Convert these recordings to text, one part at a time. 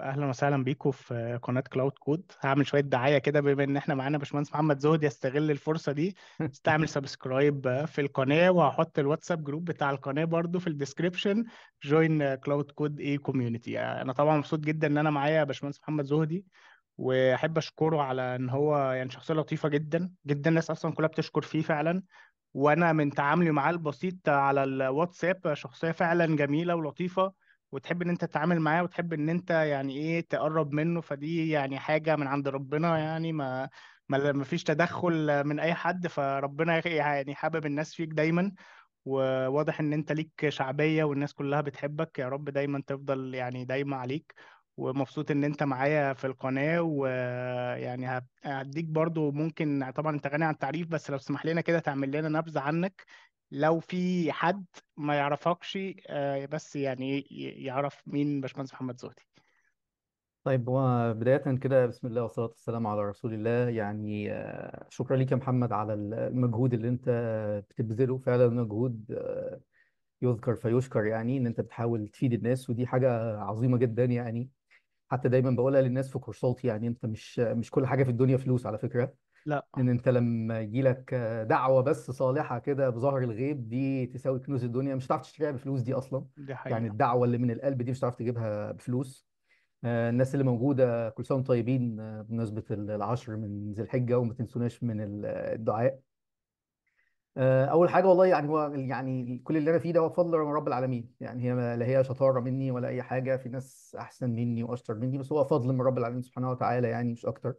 اهلا وسهلا بيكم في قناه كلاود كود هعمل شويه دعايه كده بما ان احنا معانا باشمهندس محمد زهد يستغل الفرصه دي استعمل سبسكرايب في القناه وهحط الواتساب جروب بتاع القناه برده في الديسكربشن جوين كلاود كود اي كوميونتي انا طبعا مبسوط جدا ان انا معايا باشمهندس محمد زهدي واحب اشكره على ان هو يعني شخصيه لطيفه جدا جدا الناس اصلا كلها بتشكر فيه فعلا وانا من تعاملي معاه البسيط على الواتساب شخصيه فعلا جميله ولطيفه وتحب ان انت تتعامل معاه وتحب ان انت يعني ايه تقرب منه فدي يعني حاجة من عند ربنا يعني ما ما فيش تدخل من اي حد فربنا يعني حابب الناس فيك دايما وواضح ان انت ليك شعبية والناس كلها بتحبك يا رب دايما تفضل يعني دايما عليك ومبسوط ان انت معايا في القناة ويعني هديك برضو ممكن طبعا انت غني عن التعريف بس لو تسمح لنا كده تعمل لنا نبذة عنك لو في حد ما يعرفكش آه، بس يعني يعرف مين باشمهندس محمد زهدي طيب هو بداية كده بسم الله والصلاة والسلام على رسول الله يعني آه، شكرا ليك يا محمد على المجهود اللي انت بتبذله فعلا مجهود آه، يذكر فيشكر يعني ان انت بتحاول تفيد الناس ودي حاجة عظيمة جدا يعني حتى دايما بقولها للناس في كورساتي يعني انت مش مش كل حاجة في الدنيا فلوس على فكرة لا ان انت لما يجيلك دعوه بس صالحه كده بظهر الغيب دي تساوي كنوز الدنيا مش هتعرف تشتريها بفلوس دي اصلا دي يعني حقيقة الدعوه اللي من القلب دي مش هتعرف تجيبها بفلوس آه، الناس اللي موجوده كل سنه وانتم طيبين آه، بمناسبه العشر من ذي الحجه وما تنسوناش من الدعاء آه، اول حاجه والله يعني هو يعني كل اللي انا فيه ده هو فضل من رب العالمين يعني هي لا هي شطاره مني ولا اي حاجه في ناس احسن مني واشطر مني بس هو فضل من رب العالمين سبحانه وتعالى يعني مش اكتر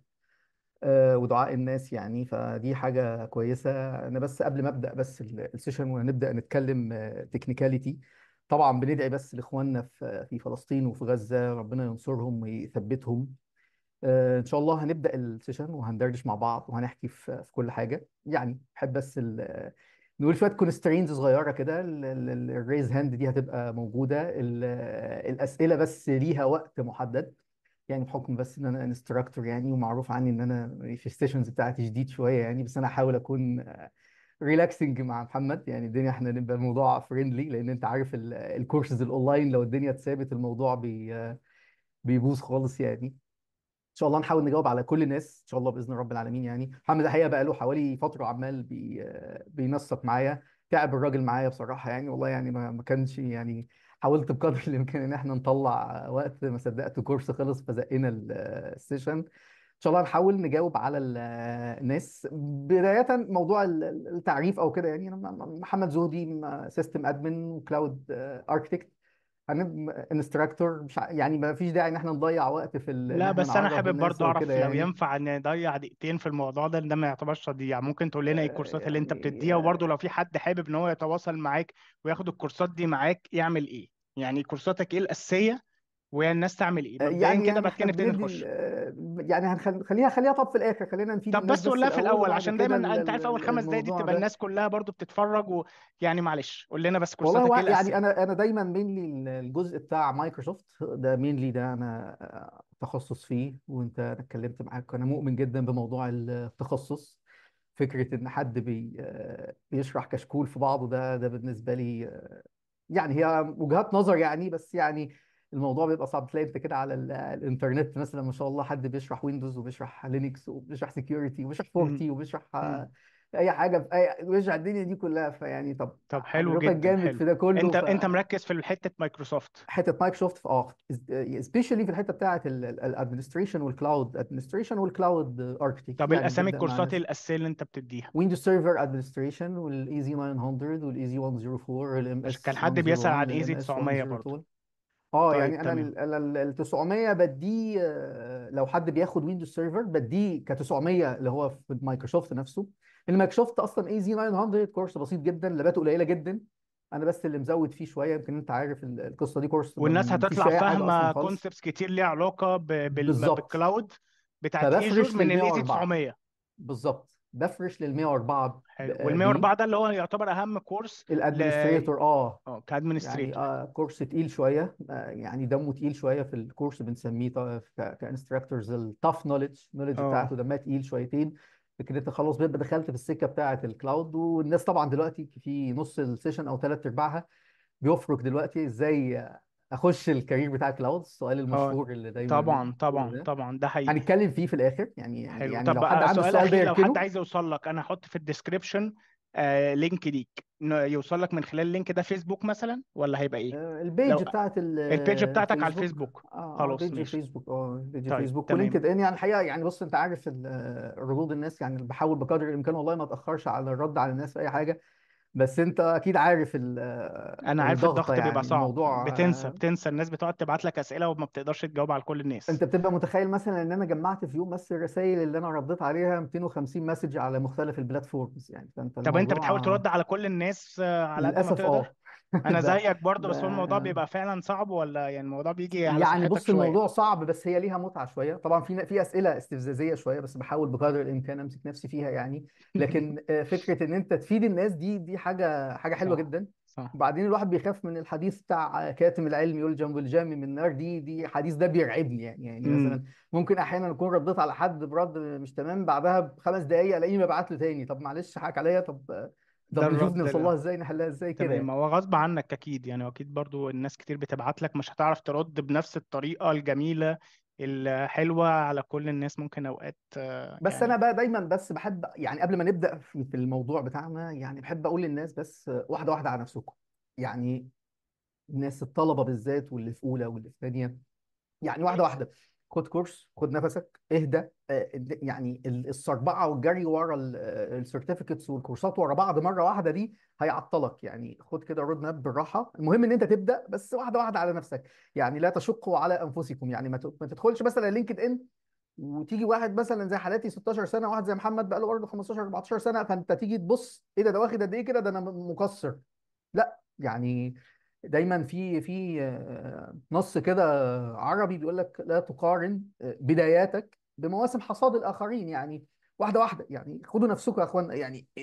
آه، ودعاء الناس يعني فدي حاجة كويسة أنا بس قبل ما أبدأ بس السيشن وهنبدأ نتكلم تكنيكاليتي آه، طبعا بندعي بس لإخواننا في في فلسطين وفي غزة ربنا ينصرهم ويثبتهم آه، إن شاء الله هنبدأ السيشن وهندردش مع بعض وهنحكي في كل حاجة يعني بحب بس نقول شوية كونسترينز صغيرة كده الريز هاند دي هتبقى موجودة الأسئلة بس ليها وقت محدد يعني بحكم بس ان انا انستراكتور يعني ومعروف عني ان انا في السيشنز بتاعتي شديد شويه يعني بس انا احاول اكون ريلاكسنج مع محمد يعني الدنيا احنا نبقى الموضوع فريندلي لان انت عارف الكورسز الاونلاين لو الدنيا اتثابت الموضوع بي بيبوظ خالص يعني ان شاء الله نحاول نجاوب على كل الناس ان شاء الله باذن رب العالمين يعني محمد الحقيقه بقى له حوالي فتره عمال بي بينسق معايا تعب الراجل معايا بصراحه يعني والله يعني ما كانش يعني حاولت بقدر الامكان ان احنا نطلع وقت ما صدقت كورس خلص فزقينا السيشن ان شاء الله هنحاول نجاوب على الناس بدايه موضوع التعريف او كده يعني انا محمد زهدي سيستم ادمن وكلاود اركتكت انستراكتور مش يعني ما فيش داعي ان احنا نضيع وقت في ال... لا بس انا حابب برضه اعرف لو يعني. ينفع ان نضيع دقيقتين في الموضوع ده ده ما يعتبرش تضييع ممكن تقول لنا ايه الكورسات اللي انت يعني بتديها وبرضه لو في حد حابب ان هو يتواصل معاك وياخد الكورسات دي معاك يعمل ايه يعني كورساتك ايه الاساسيه والناس تعمل ايه مبدئيا يعني كده يعني بعد كده نخش آه، يعني هنخليها خليها خليها طب في الاخر خلينا نفيد طب الناس بس بس قولها في الاول الاول وبعد عشان كده دايما انت عارف اول خمس دقايق دي الموضوع بتبقى ده الناس كلها برضو بتتفرج ويعني معلش قول لنا بس والله كورساتك ايه هو يعني الاساسيه انا انا دايما مينلي الجزء بتاع مايكروسوفت ده مينلي ده انا تخصص فيه وانت انا اتكلمت معاك انا مؤمن جدا بموضوع التخصص فكره ان حد آه، بيشرح كشكول في بعضه ده ده بالنسبه لي آه، يعني هي وجهات نظر يعني بس يعني الموضوع بيبقى صعب تلاقي انت كده على الانترنت مثلا ما شاء الله حد بيشرح ويندوز وبيشرح لينكس وبيشرح سكيورتي وبيشرح فورتي وبيشرح آه، اي حاجه في اي وجع الدنيا دي كلها فيعني طب طب حلو حضرتك جدا جامد حلو في ده كله انت ف انت مركز في حته مايكروسوفت حته مايكروسوفت في اه سبيشالي في الحته بتاعه الادمنستريشن والكلاود ادمنستريشن والكلاود اركتكت طب يعني الاسامي الكورسات الاساسيه اللي انت بتديها ويندوز سيرفر ادمنستريشن والاي زي 900 والاي زي 104 والام اس كان حد بيسأل عن 101 اس 900 برضه 102 اه يعني طيب يعني انا تمام ال ال 900 بديه آه، لو حد بياخد ويندوز سيرفر بديه ك 900 اللي هو في مايكروسوفت نفسه المايكروسوفت اصلا اي زي 900 كورس بسيط جدا لباته قليله جدا انا بس اللي مزود فيه شويه يمكن انت عارف القصه دي كورس والناس هتطلع فاهمه كونسبتس كتير ليها علاقه بالكلاود بتاعت ايجور من ال 900 بالظبط بفرش لل 104 حلو وال 104 ده اللي هو يعتبر اهم كورس الادمنستريتور ل... اه اه كادمنستريتور يعني آه كورس تقيل شويه آه يعني دمه تقيل شويه في الكورس بنسميه كانستراكتورز التاف نولج النولج بتاعته دمها تقيل شويتين فكره خلاص بيبقى دخلت في السكه بتاعه الكلاود والناس طبعا دلوقتي في نص السيشن او ثلاث ارباعها بيفرق دلوقتي ازاي اخش الكارير بتاع الكلاود السؤال آه، المشهور اللي دايما طبعا طبعا ده. طبعا ده حقيقي هنتكلم فيه في الاخر يعني حلو يعني طب لو حد عنده سؤال, سؤال ده لو حد عايز يوصل لك انا هحط في الديسكربشن آه، لينك ليك يوصل لك من خلال اللينك ده فيسبوك مثلا ولا هيبقى ايه؟ البيج لو بتاعت ال البيج بتاعتك على الفيسبوك آه،, اه خلاص بيج ماشي فيسبوك اه بيج طيب فيسبوك تمام ولينكد ان يعني الحقيقه يعني بص انت عارف ردود الناس يعني بحاول بقدر الامكان والله ما اتاخرش على الرد على الناس في اي حاجه بس انت اكيد عارف ال انا عارف الضغط يعني بيبقى صعب الموضوع بتنسى بتنسى الناس بتقعد تبعت لك اسئله وما بتقدرش تجاوب على كل الناس انت بتبقى متخيل مثلا ان انا جمعت في يوم بس الرسائل اللي انا رديت عليها 250 مسج على مختلف البلاتفورمز يعني فانت طب انت الموضوع بتحاول ترد على كل الناس على قد ما للاسف آه. تقدر اه انا زيك برضه بس هو الموضوع آه. بيبقى فعلا صعب ولا يعني الموضوع بيجي على يعني صحتك بص شويه الموضوع صعب بس هي ليها متعه شويه طبعا في في اسئله استفزازيه شويه بس بحاول بقدر الامكان امسك نفسي فيها يعني لكن آه، فكره ان انت تفيد الناس دي دي حاجه حاجه حلوه صح جدا صح وبعدين الواحد بيخاف من الحديث بتاع كاتم العلم يلجم بالجام من النار دي دي حديث ده بيرعبني يعني يعني مثلا ممكن احيانا اكون رديت على حد برد مش تمام بعدها بخمس دقائق الاقيه ببعت له تاني طب معلش حقك عليا طب ده شوف نوصلها ازاي نحلها ازاي كده تمام يعني. هو غصب عنك اكيد يعني اكيد برضو الناس كتير بتبعت لك مش هتعرف ترد بنفس الطريقه الجميله الحلوه على كل الناس ممكن اوقات بس بس يعني انا بقى دايما بس بحب يعني قبل ما نبدا في في الموضوع بتاعنا يعني بحب اقول للناس بس واحده واحده على نفسكم يعني الناس الطلبه بالذات واللي في اولى واللي في ثانيه يعني واحده واحده خد كورس خد نفسك اهدى آه، يعني الصربعه والجري ورا السيرتيفيكتس آه، والكورسات ورا بعض مره واحده دي هيعطلك يعني خد كده رود ماب بالراحه المهم ان انت تبدا بس واحده واحده على نفسك يعني لا تشقوا على انفسكم يعني ما تدخلش مثلا لينكد ان وتيجي واحد مثلا زي حالاتي 16 سنه واحد زي محمد بقى له برضه 15 14 سنه فانت تيجي تبص ايه ده ده واخد قد ايه كده ده انا مقصر لا يعني دايما في في آه، نص كده عربي بيقول لك لا تقارن آه، بداياتك بمواسم حصاد الاخرين يعني واحده واحده يعني خدوا نفسكم يا اخوان يعني آه،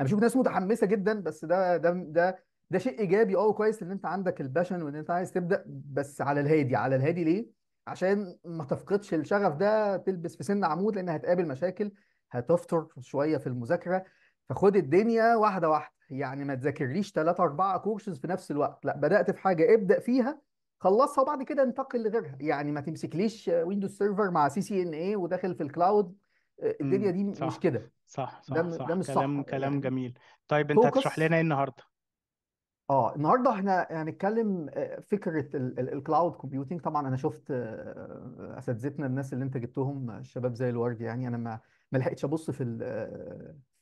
انا بشوف ناس متحمسه جدا بس ده ده ده ده شيء ايجابي اه كويس ان انت عندك الباشن وان انت عايز تبدا بس على الهادي على الهادي ليه؟ عشان ما تفقدش الشغف ده تلبس في سن عمود لان هتقابل مشاكل هتفطر شويه في المذاكره فخد الدنيا واحده واحده يعني ما تذاكرليش ثلاثة أربعة كورسز في نفس الوقت لا بدات في حاجه ابدا فيها خلصها وبعد كده انتقل لغيرها يعني ما تمسكليش ويندوز سيرفر مع سي سي ان اي وداخل في الكلاود آه، الدنيا دي صح مش كده صح صح ده صح ده مش صح كلام كلام يعني جميل طيب انت فوكس هتشرح لنا ايه النهارده اه النهارده احنا هنتكلم آه، فكره الكلاود كومبيوتنج طبعا انا شفت آه، اساتذتنا الناس اللي انت جبتهم الشباب زي الورد يعني انا ما ما لحقتش ابص في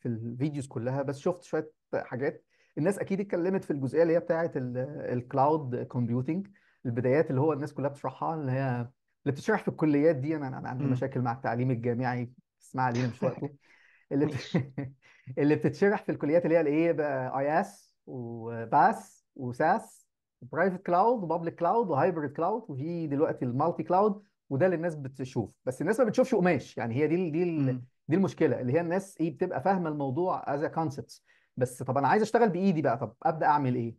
في الفيديوز كلها بس شفت شويه حاجات الناس اكيد اتكلمت في الجزئيه اللي هي بتاعه الكلاود كومبيوتنج البدايات اللي هو الناس كلها بتشرحها اللي هي اللي بتشرح في الكليات دي انا انا عندي مشاكل مع التعليم الجامعي اسمع لي علينا مش وقته اللي اللي بتتشرح في الكليات اللي هي الايه بقى اي اس وباس وساس برايفت كلاود وبابليك كلاود وهايبرد كلاود وفي دلوقتي المالتي كلاود وده اللي الناس بتشوف بس الناس ما بتشوفش قماش يعني هي دي دي دي المشكله اللي هي الناس ايه بتبقى فاهمه الموضوع از كونسبتس بس طب انا عايز اشتغل بايدي بقى طب ابدا اعمل ايه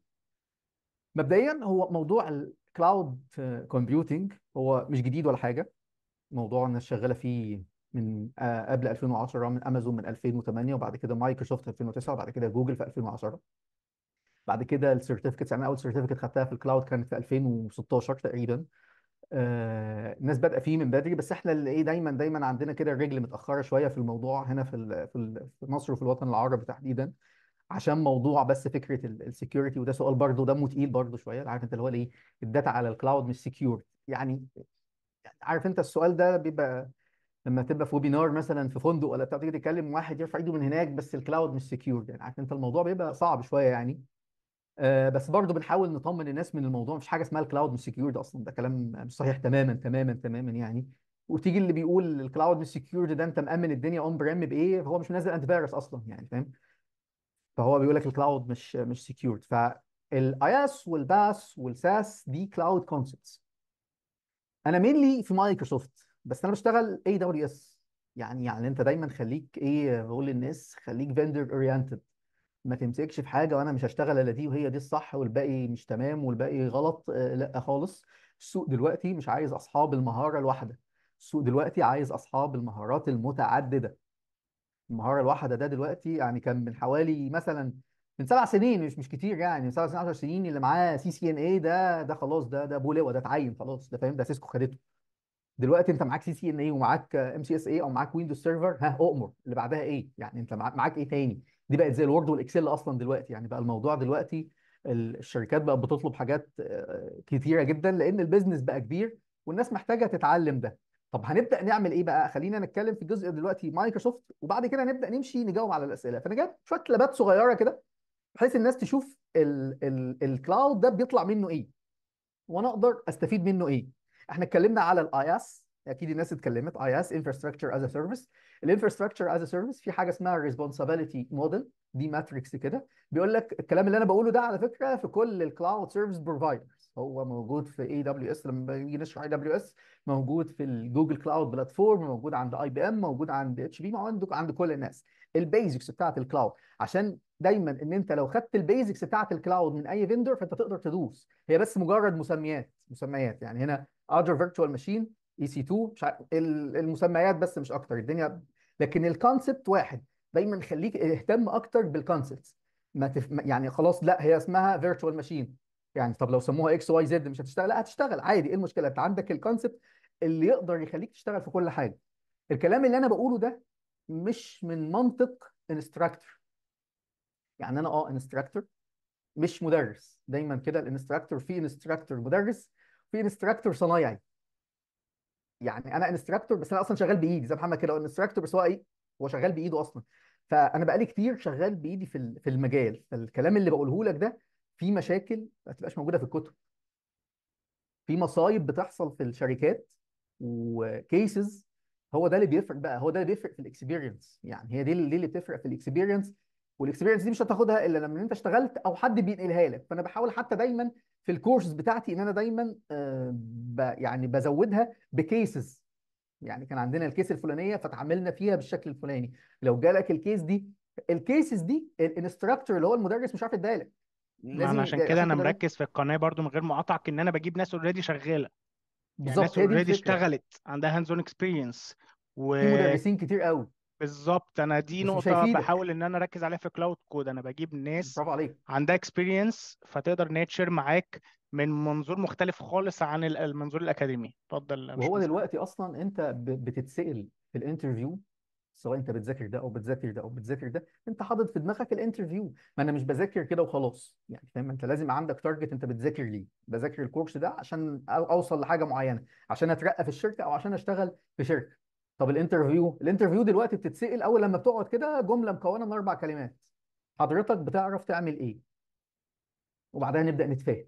مبدئيا هو موضوع الكلاود كومبيوتنج هو مش جديد ولا حاجه موضوع الناس شغاله فيه من آه، قبل 2010 من امازون من 2008 وبعد كده مايكروسوفت 2009 وبعد كده جوجل في 2010 بعد كده السيرتيفيكتس يعني اول سيرتيفيكت خدتها في الكلاود كانت في 2016 تقريبا آه، الناس بادئه فيه من بدري بس احنا اللي ايه دايما دايما عندنا كده الرجل متاخره شويه في الموضوع هنا في في مصر وفي الوطن العربي تحديدا عشان موضوع بس فكره السكيورتي وده سؤال برضه دمه تقيل برضه شويه عارف انت اللي هو ايه الداتا على الكلاود مش سكيور يعني عارف انت السؤال ده بيبقى لما تبقى في ويبينار مثلا في فندق ولا بتاع تيجي تتكلم واحد يرفع ايده من هناك بس الكلاود مش سكيور يعني عارف انت الموضوع بيبقى صعب شويه يعني آه، بس برضه بنحاول نطمن الناس من الموضوع مفيش حاجه اسمها الكلاود مش سكيورد اصلا ده كلام مش صحيح تماما تماما تماما يعني وتيجي اللي بيقول الكلاود مش سكيورد ده انت مامن الدنيا اون بريم بايه هو مش منزل انت فيروس اصلا يعني فاهم فهو بيقول لك الكلاود مش مش سكيورد فالاي اس والباس والساس دي كلاود كونسبتس انا مينلي في مايكروسوفت بس انا بشتغل اي دبليو اس يعني يعني انت دايما خليك ايه بقول للناس خليك فيندر اورينتد ما تمسكش في حاجه وانا مش هشتغل الا دي وهي دي الصح والباقي مش تمام والباقي غلط آه، لا خالص السوق دلوقتي مش عايز اصحاب المهاره الواحده السوق دلوقتي عايز اصحاب المهارات المتعدده المهاره الواحده ده دلوقتي يعني كان من حوالي مثلا من سبع سنين مش مش كتير يعني من سبع سنين 10 سنين اللي معاه سي سي ان اي ده ده خلاص ده ده بولوه ده اتعين خلاص ده فاهم ده سيسكو خدته دلوقتي انت معاك سي سي ان اي ومعاك ام سي اس اي او معاك ويندوز سيرفر ها اؤمر اللي بعدها ايه يعني انت معاك ايه تاني دي بقت زي الوورد والاكسل اصلا دلوقتي يعني بقى الموضوع دلوقتي الشركات بقت بتطلب حاجات آه، كتيره جدا لان البيزنس بقى كبير والناس محتاجه تتعلم ده طب هنبدا نعمل ايه بقى خلينا نتكلم في الجزء دلوقتي مايكروسوفت وبعد كده نبدا نمشي نجاوب على الاسئله فانا جايب شويه لبات صغيره كده بحيث الناس تشوف الكلاود ده بيطلع منه ايه وانا اقدر استفيد منه ايه احنا اتكلمنا على الاي اس اكيد الناس اتكلمت اي اس انفراستراكشر از ا سيرفيس الانفراستراكشر از ا سيرفيس في حاجه اسمها ريسبونسابيلتي موديل دي ماتريكس كده بيقول لك الكلام اللي انا بقوله ده على فكره في كل الكلاود سيرفيس بروفايدرز هو موجود في اي دبليو اس لما بيجي نشرح اي دبليو اس موجود في الجوجل كلاود بلاتفورم موجود عند اي بي ام موجود عند اتش بي موجود عند كل الناس البيزكس بتاعت الكلاود عشان دايما ان انت لو خدت البيزكس بتاعت الكلاود من اي فيندور فانت تقدر تدوس هي بس مجرد مسميات مسميات يعني هنا اجر فيرتشوال ماشين اي سي 2 مش عارف المسميات بس مش اكتر الدنيا لكن الكونسبت واحد دايما خليك اهتم اكتر بالكونسبت ما تف... يعني خلاص لا هي اسمها فيرتشوال ماشين يعني طب لو سموها اكس واي زد مش هتشتغل لا هتشتغل عادي ايه المشكله انت عندك الكونسبت اللي يقدر يخليك تشتغل في كل حاجه الكلام اللي انا بقوله ده مش من منطق انستراكتور يعني انا اه انستراكتور مش مدرس دايما كده الانستراكتور في انستراكتور مدرس في انستراكتور صنايعي يعني انا انستراكتور بس انا اصلا شغال بايدي زي محمد كده هو انستراكتور بس هو ايه هو شغال بايده اصلا فانا بقالي كتير شغال بايدي في في المجال فالكلام اللي بقوله لك ده في مشاكل ما تبقاش موجوده في الكتب في مصايب بتحصل في الشركات وكيسز هو ده اللي بيفرق بقى هو ده اللي بيفرق في الاكسبيرينس يعني هي دي اللي بتفرق في الاكسبيرينس والاكسبيرينس دي مش هتاخدها الا لما انت اشتغلت او حد بينقلها لك فانا بحاول حتى دايما في الكورسز بتاعتي ان انا دايما آه، يعني بزودها بكيسز يعني كان عندنا الكيس الفلانيه فتعاملنا فيها بالشكل الفلاني لو جالك الكيس دي الكيسز دي الانستراكتور اللي هو المدرس مش عارف يديها لك لازم عشان كده انا مركز في القناه برضو من غير ما ان انا بجيب ناس اوريدي شغاله يعني ناس اوريدي اشتغلت عندها هاندز اون اكسبيرينس و في مدرسين كتير قوي بالظبط انا دي بس مش نقطة بحاول ان انا اركز عليها في كلاود كود انا بجيب ناس برافو عليك عندها اكسبيرينس فتقدر نيتشر معاك من منظور مختلف خالص عن المنظور الاكاديمي اتفضل وهو دلوقتي اصلا انت بتتسأل في الانترفيو سواء انت بتذاكر ده او بتذاكر ده او بتذاكر ده انت حاطط في دماغك الانترفيو ما انا مش بذاكر كده وخلاص يعني فاهم انت لازم عندك تارجت انت بتذاكر ليه بذاكر الكورس ده عشان اوصل لحاجه معينه عشان اترقى في الشركه او عشان اشتغل في شركه طب الانترفيو الانترفيو دلوقتي بتتسال اول لما بتقعد كده جمله مكونه من اربع كلمات حضرتك بتعرف تعمل ايه وبعدها نبدا نتفاهم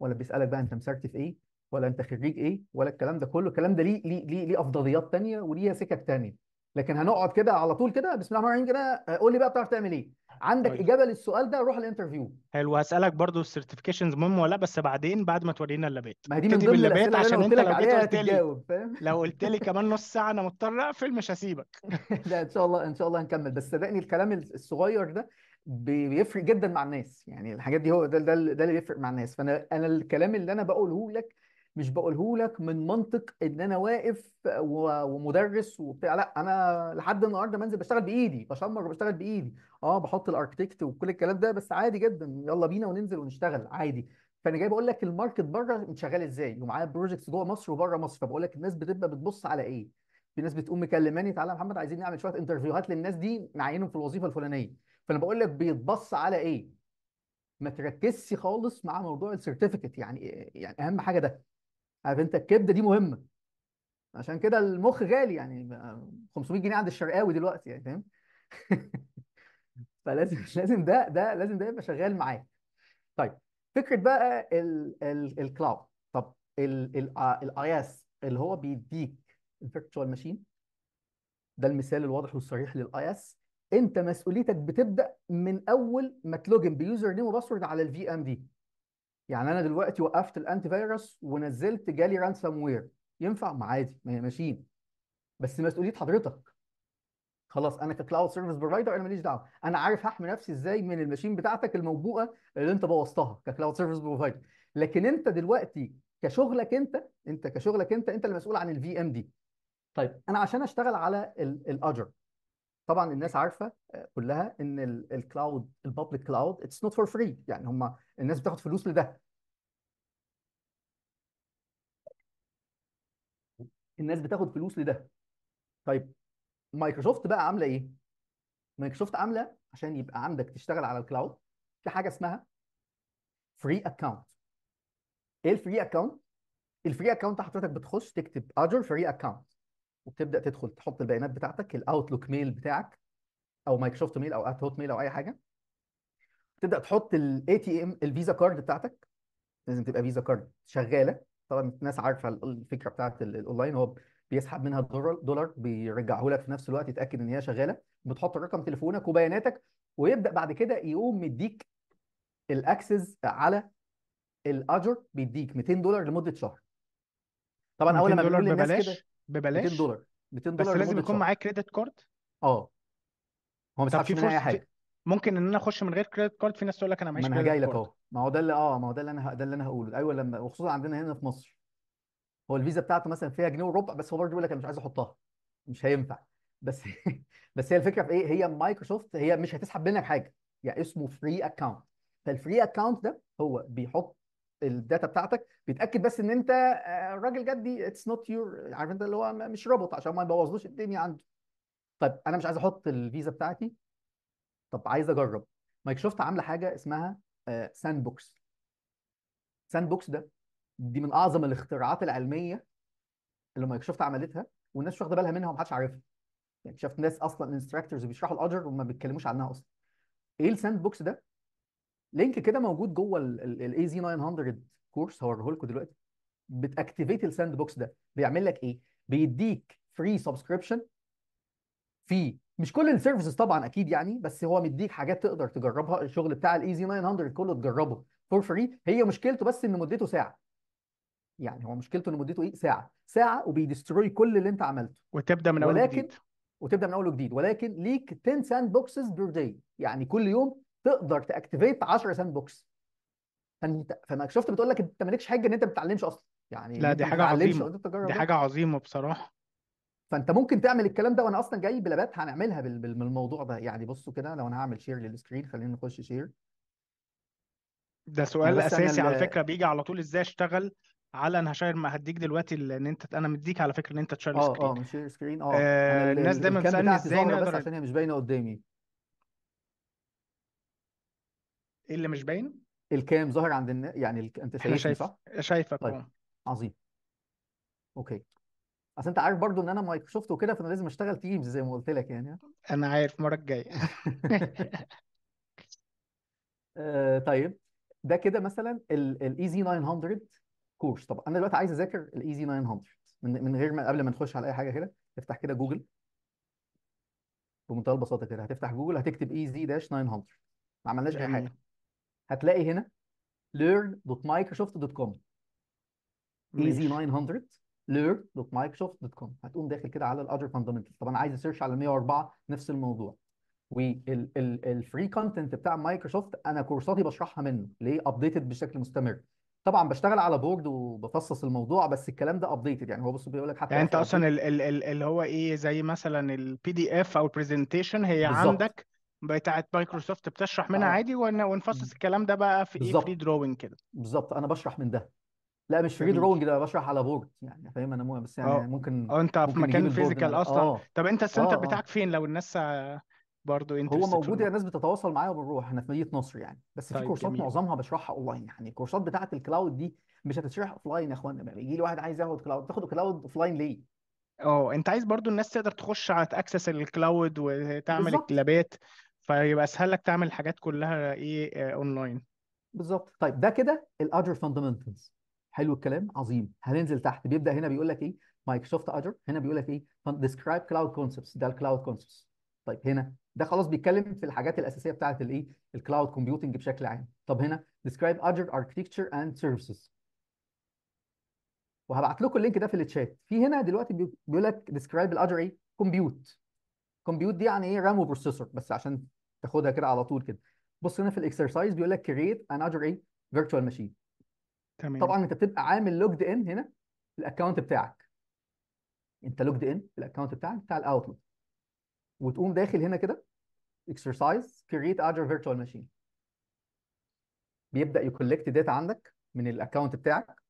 ولا بيسالك بقى انت في ايه ولا انت خريج ايه ولا الكلام ده كله الكلام ده ليه ليه ليه, ليه افضليات ثانيه وليها سكك ثانيه لكن هنقعد كده على طول كده بسم الله الرحمن الرحيم كده آه، قول لي بقى بتعرف تعمل ايه عندك طيب. اجابه للسؤال ده روح الانترفيو حلو هسألك برضو السيرتيفيكيشنز مهم ولا لا بس بعدين بعد ما تورينا اللابات ما هي دي من ضمن اللابات الاسئله عشان اللي انت لو قلت لك عليها قلت لي هتتجاوب فاهم لو قلت لي كمان نص ساعه انا مضطر اقفل مش هسيبك لا ان شاء الله ان شاء الله هنكمل بس صدقني الكلام الصغير ده بيفرق جدا مع الناس يعني الحاجات دي هو ده ده, ده اللي بيفرق مع الناس فانا انا الكلام اللي انا بقوله لك مش بقوله لك من منطق ان انا واقف ومدرس وبتاع لا انا لحد النهارده بنزل بشتغل بايدي بشمر وبشتغل بايدي اه بحط الاركتكت وكل الكلام ده بس عادي جدا يلا بينا وننزل ونشتغل عادي فانا جاي بقول لك الماركت بره شغال ازاي ومعايا بروجكتس جوه مصر وبره مصر فبقول لك الناس بتبقى بتبص على ايه في ناس بتقوم مكلماني تعالى يا محمد عايزين نعمل شويه انترفيوهات للناس دي نعينهم في الوظيفه الفلانيه فانا بقول لك بيتبص على ايه ما تركزش خالص مع موضوع السيرتيفيكت يعني إيه؟ يعني اهم حاجه ده عارف انت الكبده دي مهمه عشان كده المخ غالي يعني 500 جنيه عند الشرقاوي دلوقتي يعني فاهم فلازم لازم ده ده لازم ده يبقى شغال معاك طيب فكره بقى الكلاود طب الاي اس اللي هو بيديك الفيرتشوال ماشين ده المثال الواضح والصريح للاي اس انت مسؤوليتك بتبدا من اول ما تلوجن بيوزر نيم وباسورد على الفي ام دي يعني انا دلوقتي وقفت الانتي فيروس ونزلت جالي رانسام وير ينفع ما عادي ما- ماشيين بس مسؤوليه حضرتك خلاص انا ككلاود سيرفيس بروفايدر انا ماليش دعوه انا عارف هحمي نفسي ازاي من الماشين بتاعتك الموبوءه اللي انت بوظتها ككلاود سيرفيس بروفايدر لكن انت دلوقتي كشغلك انت انت كشغلك انت انت المسؤول عن الفي ام دي طيب انا عشان اشتغل على الاجر طبعا الناس عارفه آه، كلها ان الكلاود البابليك كلاود اتس نوت فور فري يعني هم الناس بتاخد فلوس لده الناس بتاخد فلوس لده طيب مايكروسوفت بقى عامله ايه مايكروسوفت عامله عشان يبقى عندك تشتغل على الكلاود في حاجه اسمها فري اكونت ايه الفري اكونت الفري اكونت حضرتك بتخش تكتب اجر فري اكونت وبتبدا تدخل تحط البيانات بتاعتك الاوتلوك ميل بتاعك او مايكروسوفت ميل او ات هوت ميل او اي حاجه تبدا تحط الاي تي ام الفيزا كارد بتاعتك لازم تبقى فيزا كارد شغاله طبعا الناس عارفه الفكره بتاعت الاونلاين هو بيسحب منها دولار بيرجعه لك في نفس الوقت يتاكد ان هي شغاله بتحط رقم تليفونك وبياناتك ويبدا بعد كده يقوم مديك الاكسس على الاجر بيديك 200 دولار لمده شهر طبعا اول ما بنقول للناس كده ببلاش 200 دولار 200 دولار بس لازم يكون معايا كريدت كارد اه هو ما طب في بيسحبش مني اي حاجه ممكن ان انا اخش من غير كريدت كارد في ناس تقول لك انا ما معيش انا كريدت جاي لك كارد اهو ما هو ده اللي اه ما هو ده اللي انا ده اللي انا هقوله ايوه لما وخصوصا عندنا هنا في مصر هو الفيزا بتاعته مثلا فيها جنيه وربع بس هو برضه بيقول لك انا مش عايز احطها مش هينفع بس بس هي الفكره في ايه هي مايكروسوفت هي مش هتسحب منك حاجه يعني اسمه فري اكونت فالفري اكونت ده هو بيحط الداتا بتاعتك بيتاكد بس ان انت آه، الراجل جدي اتس نوت يور عارف انت اللي هو مش روبوت عشان ما يبوظلوش الدنيا عنده طيب انا مش عايز احط الفيزا بتاعتي طب عايز اجرب مايكروسوفت عامله حاجه اسمها ساند بوكس ساند بوكس ده دي من اعظم الاختراعات العلميه اللي مايكروسوفت عملتها والناس واخده بالها منها ومحدش عارفها يعني شفت ناس اصلا انستراكتورز بيشرحوا الاجر وما بيتكلموش عنها اصلا ايه الساند بوكس ده لينك كده موجود جوه الاي زي 900 كورس هوريه لكم دلوقتي بتاكتيفيت الساند بوكس ده بيعمل لك ايه؟ بيديك فري سبسكريبشن في مش كل السيرفيسز طبعا اكيد يعني بس هو مديك حاجات تقدر تجربها الشغل بتاع الايزي 900 كله تجربه فور فري هي مشكلته بس ان مدته ساعه يعني هو مشكلته ان مدته ايه ساعه ساعه وبيدستروي كل اللي انت عملته وتبدا من اول ولكن جديد. وتبدا من اول وجديد ولكن ليك 10 ساند بوكسز بير داي يعني كل يوم تقدر تاكتيفيت 10 ساند بوكس فانت فمايكروسوفت بتقول لك انت مالكش حاجه ان انت ما بتتعلمش اصلا يعني لا دي حاجه عظيمه دي حاجه عظيمه بصراحه فانت ممكن تعمل الكلام ده وانا اصلا جاي بلابات هنعملها بالموضوع ده يعني بصوا كده لو انا هعمل شير للسكرين خلينا نخش شير ده سؤال يعني اساسي على فكره بيجي على طول ازاي اشتغل على انا هشير ما هديك دلوقتي ان انت انا مديك على فكره ان انت تشير سكرين اه, آه، مش شير سكرين اه, آه، الناس دايما بتسالني ازاي ظاهره بس نقدر عشان هي مش باينه قدامي ايه اللي مش باين الكام ظاهر عند الناس يعني ال... انت شايفني شايف صح؟ شايفك طيب اه عظيم اوكي اصل انت عارف برضو ان انا مايكروسوفت وكده فانا لازم اشتغل تيمز زي ما قلت لك يعني انا عارف المره الجايه آه طيب ده كده مثلا الاي زي 900 كورس طب انا دلوقتي عايز اذاكر الاي زي 900 من من غير ما قبل ما نخش على اي حاجه كده افتح كده جوجل بمنتهى البساطه كده هتفتح جوجل هتكتب اي زي داش 900 ما عملناش اي حاجه هتلاقي هنا learn.microsoft.com easy 900 learn.microsoft.com هتقوم داخل كده على الاذر فاندمنتالز طب انا عايز اسيرش على 104 نفس الموضوع والفري كونتنت بتاع مايكروسوفت انا كورساتي بشرحها منه ليه ابديتد بشكل مستمر طبعا بشتغل على بورد وبفصص الموضوع بس الكلام ده ابديتد يعني هو بص بيقول لك حتى يعني انت اصلا اللي هو ايه زي مثلا البي دي اف او البرزنتيشن هي بالظبط عندك بتاعت مايكروسوفت بتشرح منها اه عادي ونفصص الكلام ده بقى في ايه فري دروينج كده بالظبط انا بشرح من ده لا مش فري جميل دروينج ده بشرح على بورد يعني فاهم انا مو بس يعني اه ممكن اه انت في ممكن نجيب مكان البورد فيزيكال اصلا اه طب انت السنتر آه،, اه بتاعك فين لو الناس برضه آه، برضو هو انترستد في موجود يا الموضوع الناس بتتواصل معايا وبنروح احنا في مدينه نصر يعني بس في طيب كورسات جميل معظمها بشرحها اونلاين يعني الكورسات بتاعت الكلاود دي مش هتتشرح اوفلاين يا اخوانا بقى يجي لي واحد عايز ياخد كلاود تاخد كلاود اوفلاين ليه؟ اه انت عايز برضو الناس تقدر تخش على تاكسس الكلاود وتعمل بالظبط اللابات فيبقى اسهل لك تعمل الحاجات كلها ايه آه، اونلاين بالظبط طيب ده كده الاجر فاندمنتالز حلو الكلام عظيم هننزل تحت بيبدا هنا بيقول لك ايه مايكروسوفت اجر هنا بيقول لك ايه ديسكرايب كلاود كونسبتس ده الكلاود كونسبتس طيب هنا ده خلاص بيتكلم في الحاجات الاساسيه بتاعه الايه الكلاود كومبيوتنج بشكل عام طب هنا ديسكرايب اجر اركتكتشر اند سيرفيسز وهبعت لكم اللينك ده في الشات في هنا دلوقتي بيقول لك ديسكرايب الاجر ايه كومبيوت كومبيوت دي يعني ايه رام وبروسيسور بس عشان تاخدها كده على طول كده بص هنا في الاكسرسايز بيقول لك كريت انذر ايه فيرتشوال ماشين تمام طبعا انت بتبقى عامل لوجد ان هنا في الاكونت بتاعك انت لوجد ان في الاكونت بتاعك بتاع الاوتلوك وتقوم داخل هنا كده اكسرسايز كريت اجر فيرتشوال ماشين بيبدا يكولكت داتا عندك من الاكونت بتاعك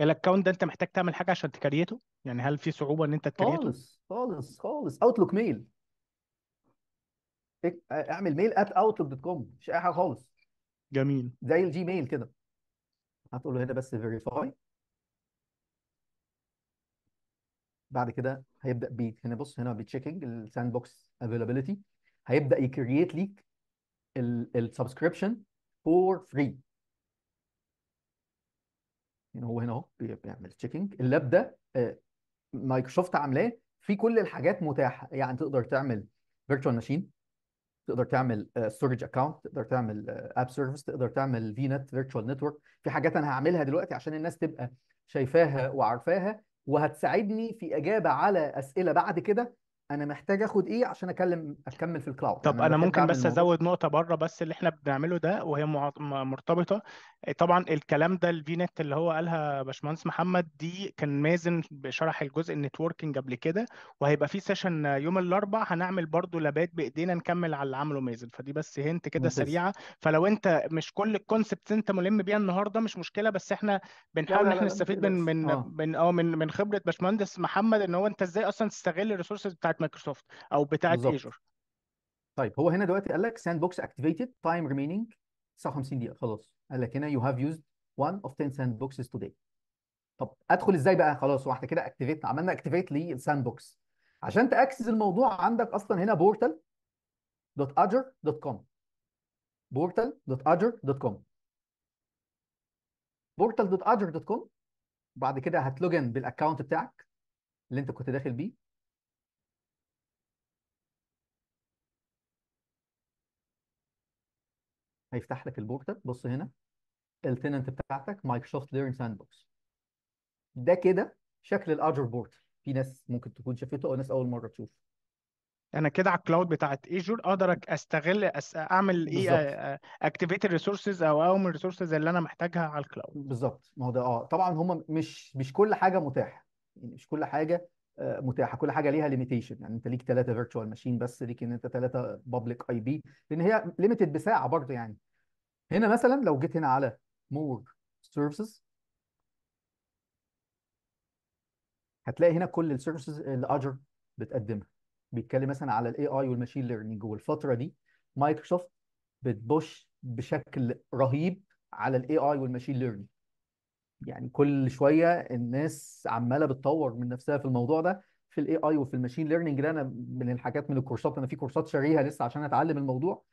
الاكونت ده انت محتاج تعمل حاجه عشان تكريته يعني هل في صعوبه ان انت تكريته خالص خالص خالص اوتلوك ميل اعمل ميل ات اوتلوك دوت كوم مش اي حاجه خالص جميل زي الجيميل كده هتقول له هنا بس فيريفاي بعد كده هيبدا بي هنا بص هنا بتشيكنج الساند بوكس افيلابيلتي هيبدا يكريت ليك السبسكريبشن فور فري يعني هو هنا اهو بيعمل تشيكنج اللاب ده آه، مايكروسوفت عاملاه في كل الحاجات متاحه يعني تقدر تعمل فيرتشوال ماشين تقدر تعمل ستورج آه، اكونت تقدر تعمل اب آه، سيرفيس تقدر تعمل في نت فيرتشوال نتورك في حاجات انا هعملها دلوقتي عشان الناس تبقى شايفاها وعارفاها وهتساعدني في اجابه على اسئله بعد كده انا محتاج اخد ايه عشان اكلم اكمل في الكلاود طب انا, انا ممكن بس ازود نقطه بره بس اللي احنا بنعمله ده وهي مرتبطه آه، طبعا الكلام ده الفي نت اللي هو قالها باشمهندس محمد دي كان مازن شرح الجزء النتوركينج قبل كده وهيبقى في سيشن يوم الاربع هنعمل برضو لابات بايدينا نكمل على اللي عمله مازن فدي بس هنت كده سريعه فلو انت مش كل الكونسبتس انت ملم بيها النهارده مش مشكله بس احنا بنحاول ان احنا نستفيد من من آه. من اه من من خبره باشمهندس محمد ان هو انت ازاي اصلا تستغل الريسورسز بتاعت مايكروسوفت او بتاعت بالظبط ايجور طيب هو هنا دلوقتي قال لك ساند بوكس اكتيفيتد تايم ريمينينج 59 دقيقه خلاص قال لك هنا يو هاف يوزد 1 اوف 10 ساند بوكسز توداي طب ادخل ازاي بقى خلاص واحده كده اكتيفيت عملنا اكتيفيت للساند بوكس عشان تاكسس الموضوع عندك اصلا هنا بورتال دوت اجر دوت كوم بورتال دوت اجر دوت كوم بورتال دوت اجر دوت كوم بعد كده هتلوجن بالاكونت بتاعك اللي انت كنت داخل بيه هيفتح لك البورتال بص هنا التننت بتاعتك مايكروسوفت ليرن ساند بوكس ده كده شكل الاجر بورتال في ناس ممكن تكون شافته او ناس اول مره تشوفه انا كده على الكلاود بتاعت ايجور اقدر استغل أس... اعمل ايه اكتيفيت الريسورسز آه، آه، او اقوم الريسورسز اللي انا محتاجها على الكلاود بالظبط ما هو ده اه طبعا هم مش مش كل حاجه متاحه يعني مش كل حاجه آه، متاحه كل حاجه ليها ليميتيشن يعني انت ليك ثلاثه فيرتشوال ماشين بس ليك ان انت ثلاثه بابليك اي بي لان هي ليميتد بساعه برضه يعني هنا مثلا لو جيت هنا على مور سيرفيسز هتلاقي هنا كل السيرفيسز اللي اجر بتقدمها بيتكلم مثلا على الاي اي والماشين ليرنينج والفتره دي مايكروسوفت بتبوش بشكل رهيب على الاي اي والماشين ليرنينج يعني كل شويه الناس عماله بتطور من نفسها في الموضوع ده في الاي اي وفي الماشين ليرنينج ده انا من الحاجات من الكورسات انا في كورسات شاريها لسه عشان اتعلم الموضوع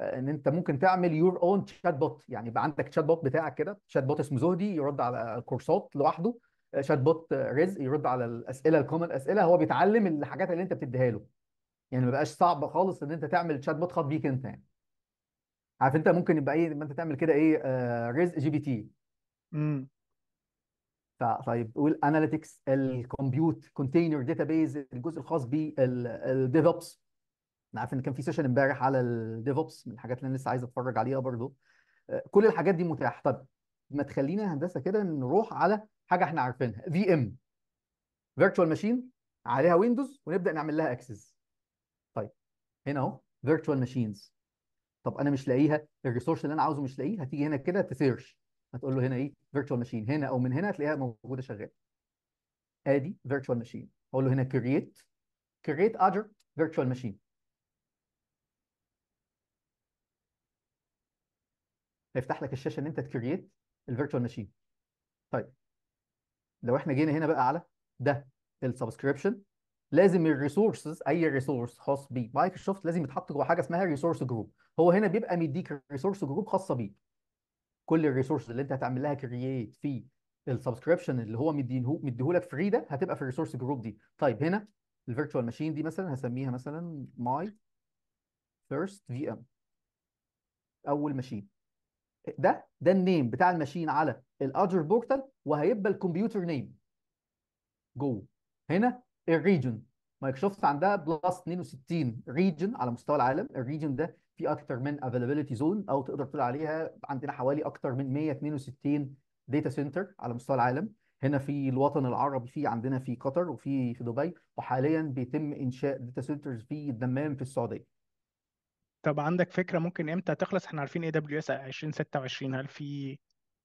آه، ان انت ممكن تعمل يور اون شات بوت يعني يبقى عندك شات بوت بتاعك كده شات بوت اسمه زهدي يرد على كورسات لوحده شات آه، بوت رزق يرد على الاسئله الكومن اسئله هو بيتعلم الحاجات اللي انت بتديها له يعني ما بقاش صعب خالص ان انت تعمل شات بوت خاص بيك انت يعني عارف انت ممكن يبقى ايه ما انت تعمل كده ايه آه، رزق جي بي تي طيب والاناليتكس الكمبيوت كونتينر داتا بيز الجزء الخاص بالديف اوبس انا عارف ان كان في سيشن امبارح على الديف اوبس من الحاجات اللي انا لسه عايز اتفرج عليها برضو آه، كل الحاجات دي متاحه طب ما تخلينا هندسه كده نروح على حاجه احنا عارفينها في ام فيرتشوال ماشين عليها ويندوز ونبدا نعمل لها اكسس طيب هنا اهو فيرتشوال ماشينز طب انا مش لاقيها الريسورس اللي انا عاوزه مش لاقيه هتيجي هنا كده تسيرش هتقول له هنا ايه فيرتشوال ماشين هنا او من هنا هتلاقيها موجوده شغاله ادي فيرتشوال ماشين اقول له هنا كرييت كرييت اجر فيرتشوال ماشين هيفتح لك الشاشه ان انت تكرييت الفيرتشوال ماشين طيب لو احنا جينا هنا بقى على ده السبسكريبشن لازم الريسورسز اي ريسورس خاص بيه مايكروسوفت لازم يتحط جوه حاجه اسمها ريسورس جروب هو هنا بيبقى مديك ريسورس جروب خاصه بيه كل الريسورسز اللي انت هتعمل لها كرييت في السبسكريبشن اللي هو مديهولك مديهولك فري ده هتبقى في الريسورس جروب دي طيب هنا الفيرتشوال ماشين دي مثلا هسميها مثلا ماي فيرست في ام اول ماشين ده ده النيم بتاع الماشين على الاجر بورتال وهيبقى الكمبيوتر نيم جوه هنا الريجن مايكروسوفت عندها بلس 62 ريجن على مستوى العالم الريجن ده في اكتر من افيلابيلتي زون او تقدر تقول عليها عندنا حوالي اكتر من 162 داتا سنتر على مستوى العالم هنا في الوطن العربي في عندنا في قطر وفي في دبي وحاليا بيتم انشاء داتا سنترز في الدمام في السعوديه طب عندك فكرة ممكن امتى تخلص احنا عارفين اي دبليو اس 2026 هل في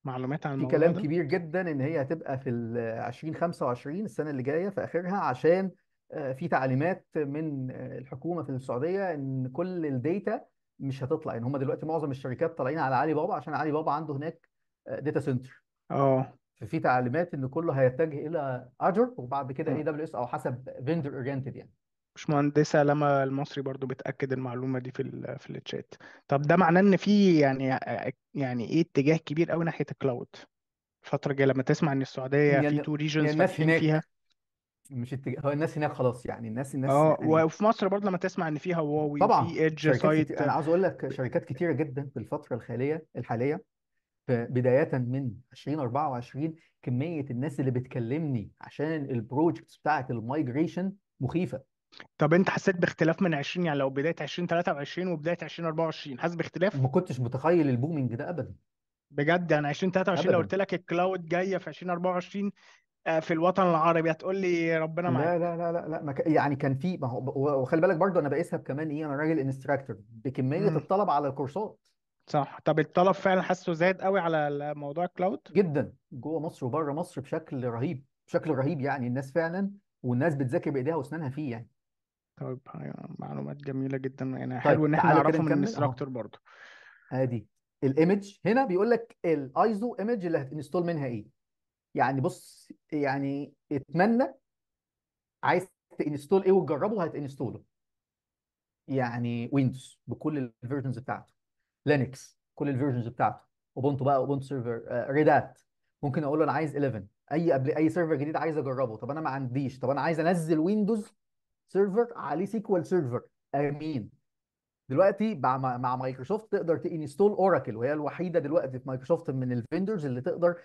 معلومات عن في الموضوع كلام ده؟ كبير جدا ان هي هتبقى في ال 2025 السنة اللي جاية في اخرها عشان آه، في تعليمات من آه، الحكومة في السعودية ان كل الداتا مش هتطلع يعني هم دلوقتي معظم الشركات طالعين على علي بابا عشان علي بابا عنده هناك داتا سنتر اه ففي تعليمات ان كله هيتجه الى اجر وبعد كده اي دبليو اس او حسب فيندر اورينتد يعني باشمهندسة لما المصري برضو بتأكد المعلومة دي في الـ في الشات طب ده معناه ان في يعني يعني ايه اتجاه كبير قوي ناحية الكلاود الفترة الجاية لما تسمع ان السعودية يعني في تو ريجنز يعني الناس فاتحين هناك فيها مش اتجاه هو الناس هناك خلاص يعني الناس الناس اه يعني وفي مصر برضه لما تسمع ان في هواوي طبعا وفي ايدج شركات سايت كتير انا عاوز اقول لك شركات كتيره جدا في الفتره الخاليه الحاليه بدايه من 2024 كميه الناس اللي بتكلمني عشان البروجكتس بتاعه المايجريشن مخيفه طب انت حسيت باختلاف من 20 يعني لو بدايه 2023 وبدايه 2024 حاسس باختلاف ما كنتش متخيل البومينج ده ابدا بجد يعني 2023 لو ابدا قلت لك الكلاود جايه في 2024 آه، في الوطن العربي هتقول لي ربنا معاك لا لا لا لا, لا ك... يعني كان في ما هو وخلي بالك برضو انا بقيسها بكمان ايه انا راجل انستراكتور بكميه مم. الطلب على الكورسات صح طب الطلب فعلا حاسه زاد قوي على موضوع الكلاود جدا جوه مصر وبره مصر بشكل رهيب بشكل رهيب يعني الناس فعلا والناس بتذاكر بايديها واسنانها فيه يعني طيب معلومات جميله جدا يعني طيب، حلو ان احنا تعالى كده نعرفها من نكمل اه الانستراكتور برضه ادي الايمج هنا بيقول لك الايزو ايمج اللي هتنستول منها ايه يعني بص يعني اتمنى عايز تنستول ايه وتجربه هتنستوله يعني ويندوز بكل الفيرجنز بتاعته لينكس كل الفيرجنز بتاعته اوبونتو بقى اوبونتو سيرفر ريد هات ممكن اقول له انا عايز 11 اي قبل اي سيرفر جديد عايز اجربه طب انا ما عنديش طب انا عايز انزل ويندوز سيرفر عليه سيكوال سيرفر امين دلوقتي مع مايكروسوفت تقدر تنستول اوراكل وهي الوحيده دلوقتي في مايكروسوفت من الفيندرز اللي تقدر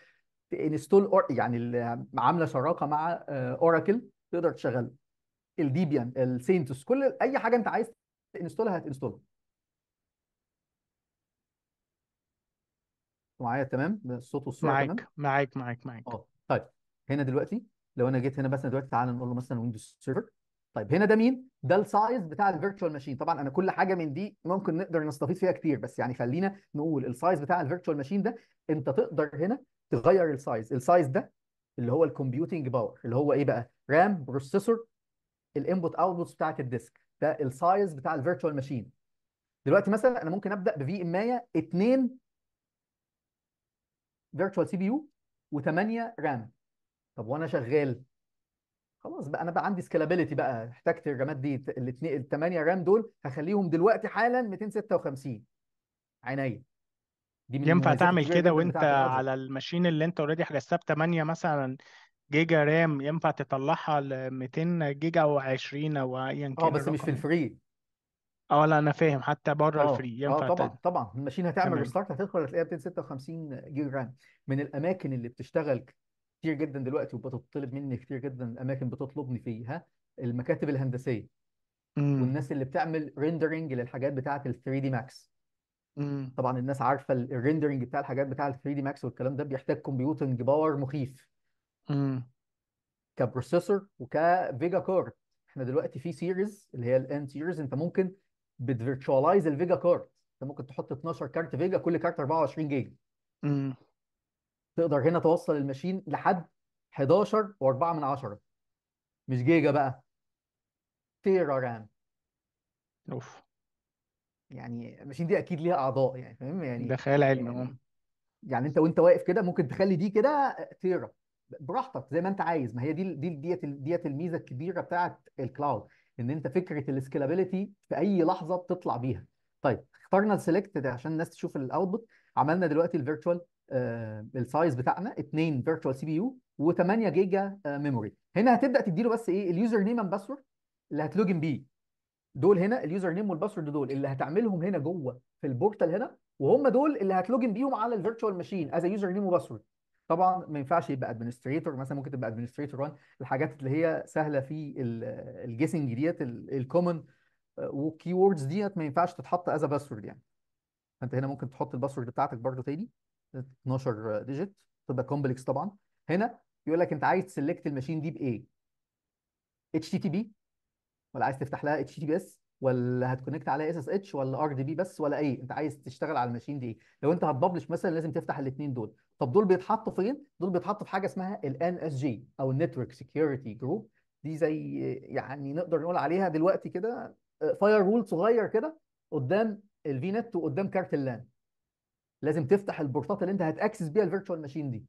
تانستول يعني عامله شراكه مع اوراكل آه، تقدر تشغل الديبيان السينتوس كل اي حاجه انت عايز تانستولها هتانستولها معايا تمام الصوت والصوره معاك تمام معاك معاك معاك اه طيب هنا دلوقتي لو انا جيت هنا مثلا دلوقتي تعالى نقول له مثلا ويندوز سيرفر طيب هنا ده مين ده السايز بتاع الفيرتشوال ماشين طبعا انا كل حاجه من دي ممكن نقدر نستفيد فيها كتير بس يعني خلينا نقول السايز بتاع الفيرتشوال ماشين ده انت تقدر هنا تغير السايز السايز ده اللي هو الكمبيوتنج باور اللي هو ايه بقى رام بروسيسور الانبوت اوتبوت بتاعه الديسك ده السايز بتاع الفيرتشوال ماشين دلوقتي مثلا انا ممكن ابدا بفي ام 100 2 فيرتشوال سي بي يو و8 رام طب وانا شغال خلاص بقى انا بقى عندي سكالابيلتي بقى احتجت الرامات دي الاثنين الثمانيه رام دول هخليهم دلوقتي حالا 256 عينيا دي من ينفع تعمل كده وانت على الماشين اللي انت اوريدي حجزتها ب 8 مثلا جيجا رام ينفع تطلعها ل 200 جيجا او 20 او ايا آه، كان اه بس مش في الفري اه لا انا فاهم حتى بره اه الفري اه ينفع طبعا ت... طبعا الماشين هتعمل تمام ريستارت هتدخل هتلاقيها 256 جيجا رام من الاماكن اللي بتشتغل كتير جدا دلوقتي وبتطلب مني كتير جدا الاماكن بتطلبني فيها المكاتب الهندسيه والناس اللي بتعمل ريندرنج للحاجات بتاعه ال 3 دي ماكس طبعًا الناس عارفة الريندرنج بتاع الحاجات بتاع ال 3 دي ماكس والكلام ده بيحتاج كمبيوتنج باور مخيف. إمم. كبروسيسور وكفيجا كارد إحنا دلوقتي في سيريز اللي هي الان سيريز أنت ممكن بتفيرتشواليز الفيجا كارد أنت ممكن تحط 12 كارت فيجا كل كارت 24 جيجا. إمم. تقدر هنا توصّل الماشين لحد 11 و4 11.4 مش جيجا بقى، تيرا رام. أوف! يعني الماشين دي اكيد ليها اعضاء يعني فاهم يعني ده خيال علمي يعني آه. يعني انت وانت واقف كده ممكن تخلي دي كده تقرا براحتك زي ما انت عايز ما هي دي دي ديت ديت الميزه الكبيره بتاعت الكلاود ان انت فكره الاسكيلابيلتي في اي لحظه بتطلع بيها طيب اخترنا السيلكت ده عشان الناس تشوف الاوتبوت عملنا دلوقتي الفيرتشوال آه، السايز بتاعنا 2 فيرتشوال سي بي يو و8 جيجا ميموري هنا هتبدا تدي له بس ايه اليوزر نيم اند باسورد اللي هتلوجن بيه دول هنا اليوزر نيم والباسورد دول اللي هتعملهم هنا جوه في البورتال هنا وهم دول اللي هتلوجن بيهم على الفيرتشوال ماشين از يوزر نيم وباسورد طبعا ما ينفعش يبقى ادمنستريتور مثلا ممكن تبقى ادمنستريتور 1 الحاجات اللي هي سهله في الجيسنج ديت الكومن آه، والكي ديت ما ينفعش تتحط از باسورد يعني فانت هنا ممكن تحط الباسورد بتاعتك برده تاني 12 ديجيت تبقى كومبلكس طبعا هنا يقول لك انت عايز تسلكت الماشين دي بايه؟ اتش تي تي بي ولا عايز تفتح لها اتش تي بي اس ولا هتكونكت عليها اس اس اتش ولا ار دي بي بس ولا ايه انت عايز تشتغل على الماشين دي ايه لو انت هتبلش مثلا لازم تفتح الاثنين دول طب دول بيتحطوا فين دول بيتحطوا في حاجه اسمها الان اس جي او النتورك سكيورتي جروب دي زي يعني نقدر نقول عليها دلوقتي كده فاير وول صغير كده قدام الفي نت وقدام كارت اللان لازم تفتح البورتات اللي انت هتاكسس بيها الفيرتشوال ماشين دي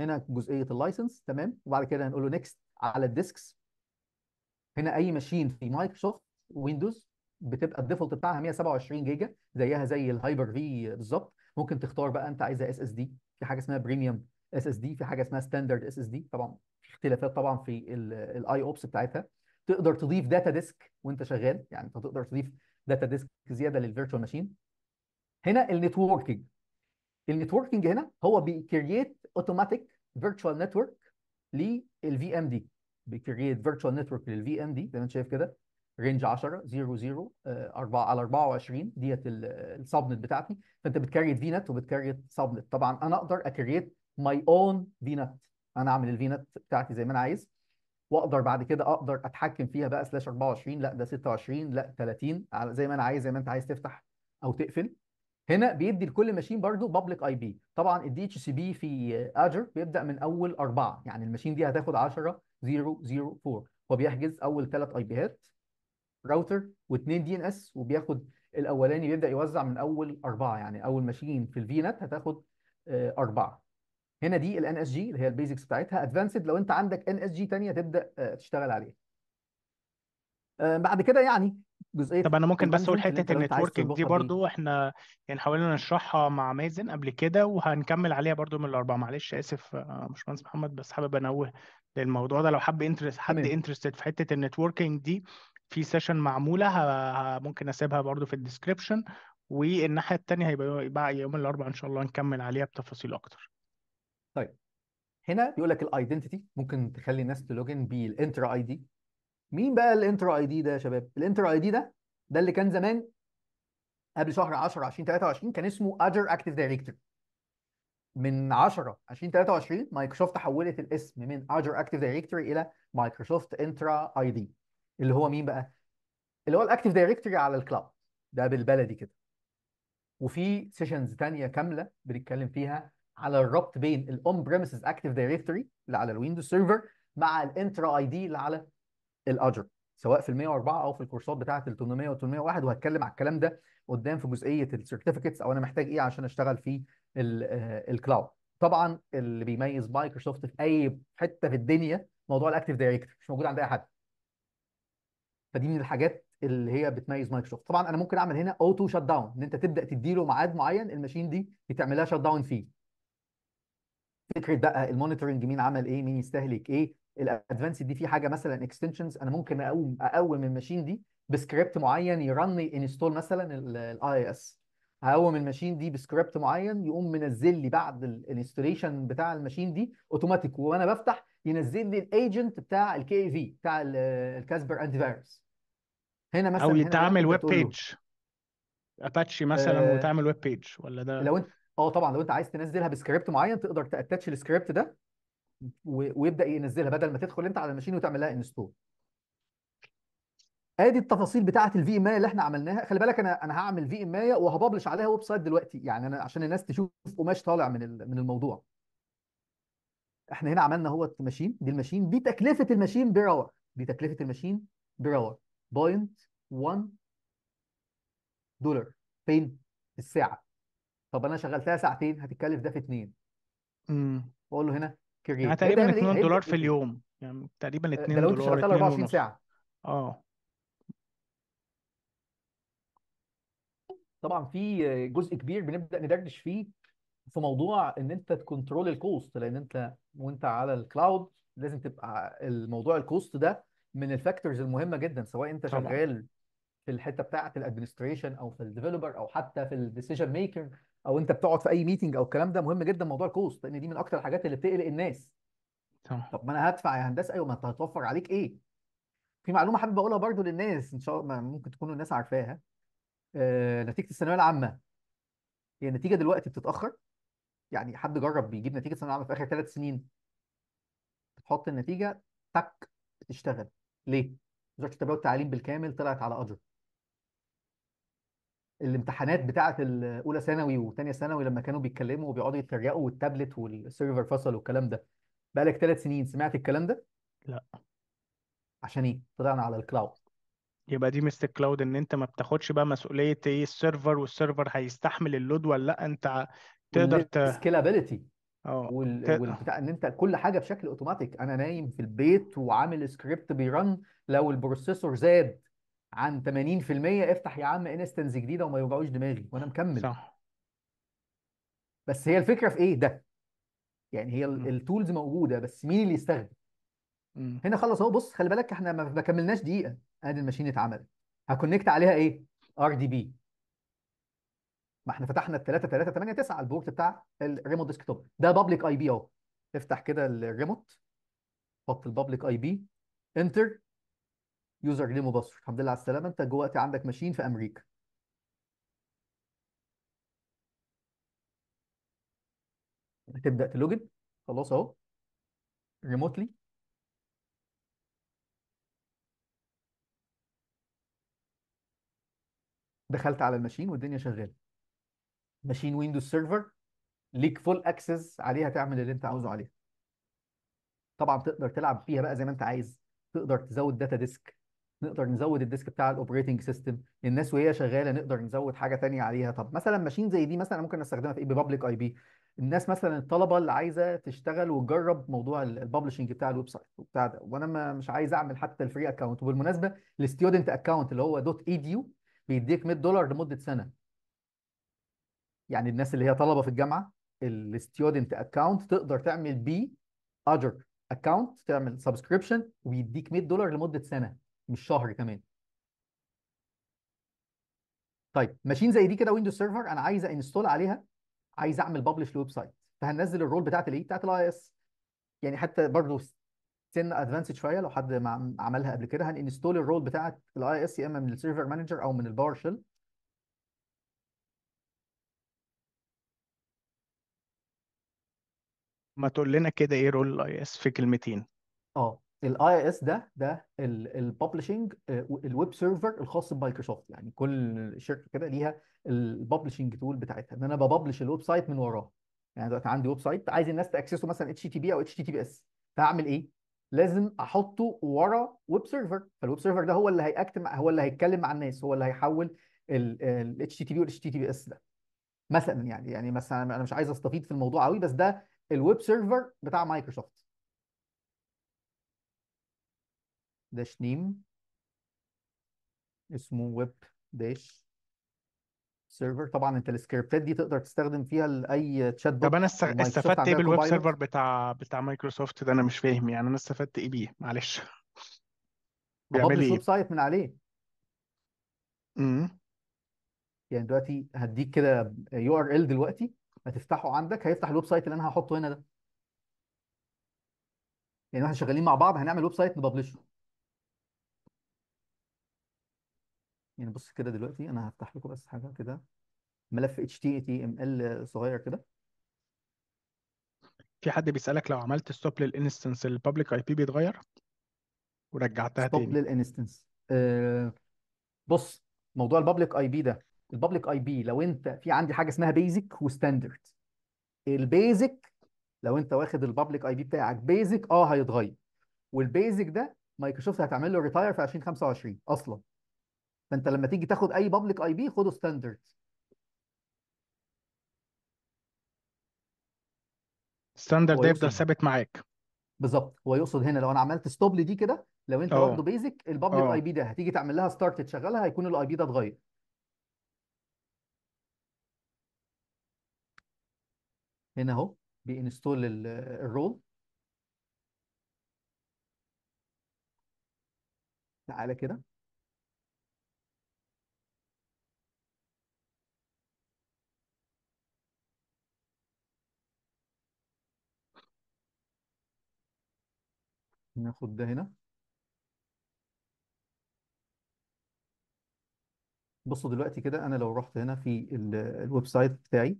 هنا جزئيه اللايسنس تمام وبعد كده هنقول له نيكست على الديسكس هنا اي ماشين في مايكروسوفت ويندوز بتبقى الديفولت بتاعها 127 جيجا زيها زي الهايبر في بالظبط ممكن تختار بقى انت عايزها اس اس دي في حاجه اسمها بريميوم اس اس دي في حاجه اسمها ستاندرد اس اس دي طبعا في اختلافات طبعا في الاي اوبس بتاعتها تقدر تضيف داتا ديسك وانت شغال يعني انت تقدر تضيف داتا ديسك زياده للفيرتشوال ماشين هنا النتوركينج النتوركينج هنا هو بيكرييت اوتوماتيك فيرتشوال نتورك للفي ام دي بكريت فيرتشوال نتورك للفي ام دي زي ما انت شايف كده رينج 10 0 0 4 على 24 ديت السبنت بتاعتي فانت بتكريت في نت وبتكريت سبنت طبعا انا اقدر اكريت ماي اون في نت انا اعمل الفي نت بتاعتي زي ما انا عايز واقدر بعد كده اقدر اتحكم فيها بقى سلاش 24 لا ده 26 لا 30 زي ما انا عايز زي ما انت عايز تفتح او تقفل هنا بيدي لكل ماشين برضه بابليك اي بي طبعا الدي اتش سي بي في اجر بيبدا من اول اربعه يعني الماشين دي هتاخد 10 0 0 4 هو بيحجز اول ثلاث اي بيهات راوتر واثنين دي ان اس وبياخد الاولاني بيبدا يوزع من اول اربعه يعني اول ماشين في الفي نت هتاخد آه، اربعه هنا دي الان اس جي اللي هي البيزكس بتاعتها ادفانسد لو انت عندك ان اس جي ثانيه تبدا آه، تشتغل عليها آه، بعد كده يعني جزئيه طب انا ممكن بس اقول حته النتوركينج دي تظبطها بيه برضو احنا يعني حاولنا نشرحها مع مازن قبل كده وهنكمل عليها برضو من الاربعه معلش اسف مش آه، باشمهندس محمد بس حابب انوه للموضوع ده لو حب انترست حد انترستد في حته النتوركينج دي في سيشن معموله ممكن اسيبها برضو في الديسكربشن والناحيه الثانيه هيبقى يوم الاربعاء ان شاء الله نكمل عليها بتفاصيل اكتر طيب هنا بيقول لك الايدنتيتي ممكن تخلي الناس تلوجن بالانتر اي دي مين بقى الانتر اي دي ده يا شباب الانتر اي دي ده ده اللي كان زمان قبل شهر 10 2023 كان اسمه اجر اكتيف دايركتور من 10 2023 مايكروسوفت حولت الاسم من اجر اكتيف دايركتوري الى مايكروسوفت انترا اي دي اللي هو مين بقى اللي هو الاكتيف دايركتوري على الكلاود ده بالبلدي كده وفي سيشنز ثانيه كامله بنتكلم فيها على الربط بين الاون بريمسز اكتيف دايركتوري اللي على الويندوز سيرفر مع الانترا اي دي اللي على الاجر سواء في ال 104 او في الكورسات بتاعه ال 800 و 801 وهتكلم على الكلام ده قدام في جزئيه السيرتيفيكتس او انا محتاج ايه عشان اشتغل في الكلاود آه، طبعا اللي بيميز مايكروسوفت في اي حته في الدنيا موضوع الاكتيف دايركتور مش موجود عند اي حد فدي من الحاجات اللي هي بتميز مايكروسوفت طبعا انا ممكن اعمل هنا اوتو شت داون ان انت تبدا تدي له ميعاد معين الماشين دي بتعملها شت داون فيه فكره بقى المونيتورنج مين عمل ايه مين يستهلك ايه الادفانسد دي في حاجه مثلا اكستنشنز انا ممكن اقوم اقوم الماشين دي بسكريبت معين يرن انستول مثلا الاي اس هقوم الماشين دي بسكريبت معين يقوم منزل لي بعد الانستليشن بتاع الماشين دي اوتوماتيك وانا بفتح ينزل لي الايجنت بتاع الكي في بتاع الكاسبر انتي فيروس هنا مثلا او يتعمل ويب بيج اباتشي مثلا آه وتعمل ويب بيج ولا ده لو انت اه طبعا لو انت عايز تنزلها بسكريبت معين تقدر تاتش السكريبت ده ويبدا ينزلها بدل ما تدخل انت على الماشين وتعمل لها انستول ادي التفاصيل بتاعه الفي ام اللي احنا عملناها خلي بالك انا انا هعمل في ام وهببلش عليها ويب سايت دلوقتي يعني انا عشان الناس تشوف قماش طالع من من الموضوع احنا هنا عملنا هو ماشين دي الماشين دي تكلفه الماشين براور دي تكلفه الماشين براور بوينت 1 دولار فين الساعه طب انا شغلتها ساعتين هتتكلف ده في اثنين امم واقول له هنا يعني إيه تقريبا 2 إيه إيه دولار في اليوم يعني تقريبا ده 2 لو انت دولار شغال 2 24 ساعه اه طبعا في جزء كبير بنبدا ندردش فيه في موضوع ان انت تكنترول الكوست لان انت وانت على الكلاود لازم تبقى الموضوع الكوست ده من الفاكتورز المهمه جدا سواء انت طبعا شغال في الحته بتاعه الادمنستريشن او في الديفلوبر او حتى في الديسيجن ميكر او انت بتقعد في اي ميتنج او الكلام ده مهم جدا موضوع الكوست لان دي من اكتر الحاجات اللي بتقلق الناس صح طب ما انا هدفع يا هندسه ايوه ما انت هتوفر عليك ايه في معلومه حابب اقولها برضو للناس ان شاء الله ممكن تكونوا الناس عارفاها آه نتيجه الثانويه العامه هي يعني النتيجه دلوقتي بتتاخر يعني حد جرب بيجيب نتيجه ثانويه عامه في اخر ثلاث سنين بتحط النتيجه تك بتشتغل ليه؟ وزاره التربيه والتعليم بالكامل طلعت على اجر الامتحانات بتاعه الاولى ثانوي وثانيه ثانوي لما كانوا بيتكلموا وبيقعدوا يتريقوا والتابلت والسيرفر فصل والكلام ده بقالك ثلاث سنين سمعت الكلام ده لا عشان ايه طلعنا على الكلاود يبقى دي ميزة كلاود ان انت ما بتاخدش بقى مسؤولية ايه السيرفر والسيرفر هيستحمل اللود ولا لا انت تقدر ت والسكيلابيلتي اه وال... تقدر والبتاع ان انت كل حاجه بشكل اوتوماتيك انا نايم في البيت وعامل سكريبت بيرن لو البروسيسور زاد عن 80% افتح يا عم انستنس جديده وما يوجعوش دماغي وانا مكمل صح بس هي الفكره في ايه ده يعني هي التولز موجوده بس مين اللي يستخدم م. هنا خلص اهو بص خلي بالك احنا ما كملناش دقيقه ادي الماشين اتعملت هكونكت عليها ايه ار دي بي ما احنا فتحنا ال 3 3 8 9 البورت بتاع الريموت ديسك توب ده بابليك اي بي اهو افتح كده الريموت حط البابليك اي بي انتر يوزر نيمه باسورد الحمد لله على السلامه انت دلوقتي عندك ماشين في امريكا هتبدا تلوجن خلاص اهو ريموتلي دخلت على الماشين والدنيا شغاله ماشين ويندوز سيرفر ليك فول اكسس عليها تعمل اللي انت عاوزه عليها طبعا تقدر تلعب فيها بقى زي ما انت عايز تقدر تزود داتا ديسك نقدر نزود الديسك بتاع الاوبريتنج سيستم الناس وهي شغاله نقدر نزود حاجه ثانيه عليها طب مثلا ماشين زي دي مثلا ممكن نستخدمها في ايه ببليك اي بي الناس مثلا الطلبه اللي عايزه تشتغل وتجرب موضوع الببلشنج بتاع الويب سايت وبتاع ده وانا ما مش عايز اعمل حتى الفري اكونت وبالمناسبه الاستودنت اكونت اللي هو دوت اي ديو بيديك 100 دولار لمده سنه يعني الناس اللي هي طلبه في الجامعه الاستودنت اكونت تقدر تعمل بيه اجر اكونت تعمل سبسكريبشن ويديك 100 دولار لمده سنه مش شهر كمان طيب ماشين زي دي كده ويندوز سيرفر انا عايز انستول عليها عايز اعمل ببلش لويب سايت فهنزل الرول بتاعت الايه بتاعت الاي اس يعني حتى برضه سن ادفانسد شويه لو حد عملها قبل كده هننستول الرول بتاعت الاي اس يا اما من السيرفر مانجر او من الباور شيل ما تقول لنا كده ايه رول الاي اس في كلمتين اه الاي اس ده ده الببلشنج الويب سيرفر الخاص بمايكروسوفت يعني كل شركه كده ليها الببلشنج تول بتاعتها ان انا ببلش الويب سايت من وراه يعني دلوقتي عندي ويب سايت عايز الناس تاكسسه مثلا اتش تي بي او اتش تي بي اس فاعمل ايه؟ لازم احطه ورا ويب سيرفر فالويب سيرفر ده هو اللي هيأكت هو اللي هيتكلم مع الناس هو اللي هيحول ال اتش تي تي بي والاتش تي تي بي اس ده مثلا يعني يعني مثلا انا مش عايز استفيد في الموضوع قوي بس ده الويب سيرفر بتاع مايكروسوفت داش نيم اسمه ويب داش سيرفر طبعا انت السكريبتات دي تقدر تستخدم فيها لاي تشات بوت طب انا استفدت ايه بالويب سيرفر بتاع بتاع مايكروسوفت ده انا مش فاهم يعني انا استفدت ايه بيه معلش بيعمل ايه؟ ويب ايه سايت من عليه امم يعني دلوقتي هديك كده يو ار ال دلوقتي هتفتحه عندك هيفتح الويب سايت اللي انا هحطه هنا ده يعني احنا شغالين مع بعض هنعمل ويب سايت نببلشه يعني بص كده دلوقتي انا هفتح لكم بس حاجه كده ملف HTML صغير كده في حد بيسألك لو عملت ستوب للانستنس البابليك اي بي بيتغير ورجعتها ستوب تاني للانستنس أه بص موضوع البابليك اي بي ده البابليك اي بي لو انت في عندي حاجه اسمها بيزك وستاندرد البيزك لو انت واخد البابليك اي بي بتاعك بيزك اه هيتغير والبيزك ده مايكروسوفت هتعمل له ريتاير في 2025 اصلا فانت لما تيجي تاخد اي بابليك اي بي خده ستاندرد ستاندرد ده يفضل ثابت معاك بالظبط هو يقصد هنا لو انا عملت ستوب لدي كده لو انت واخده بيزك البابليك اي بي ده هتيجي تعمل لها ستارت تشغلها هيكون الاي بي ده اتغير هنا اهو بينستول الرول تعالى كده ناخد ده هنا بصوا دلوقتي كده انا لو رحت هنا في الويب سايت بتاعي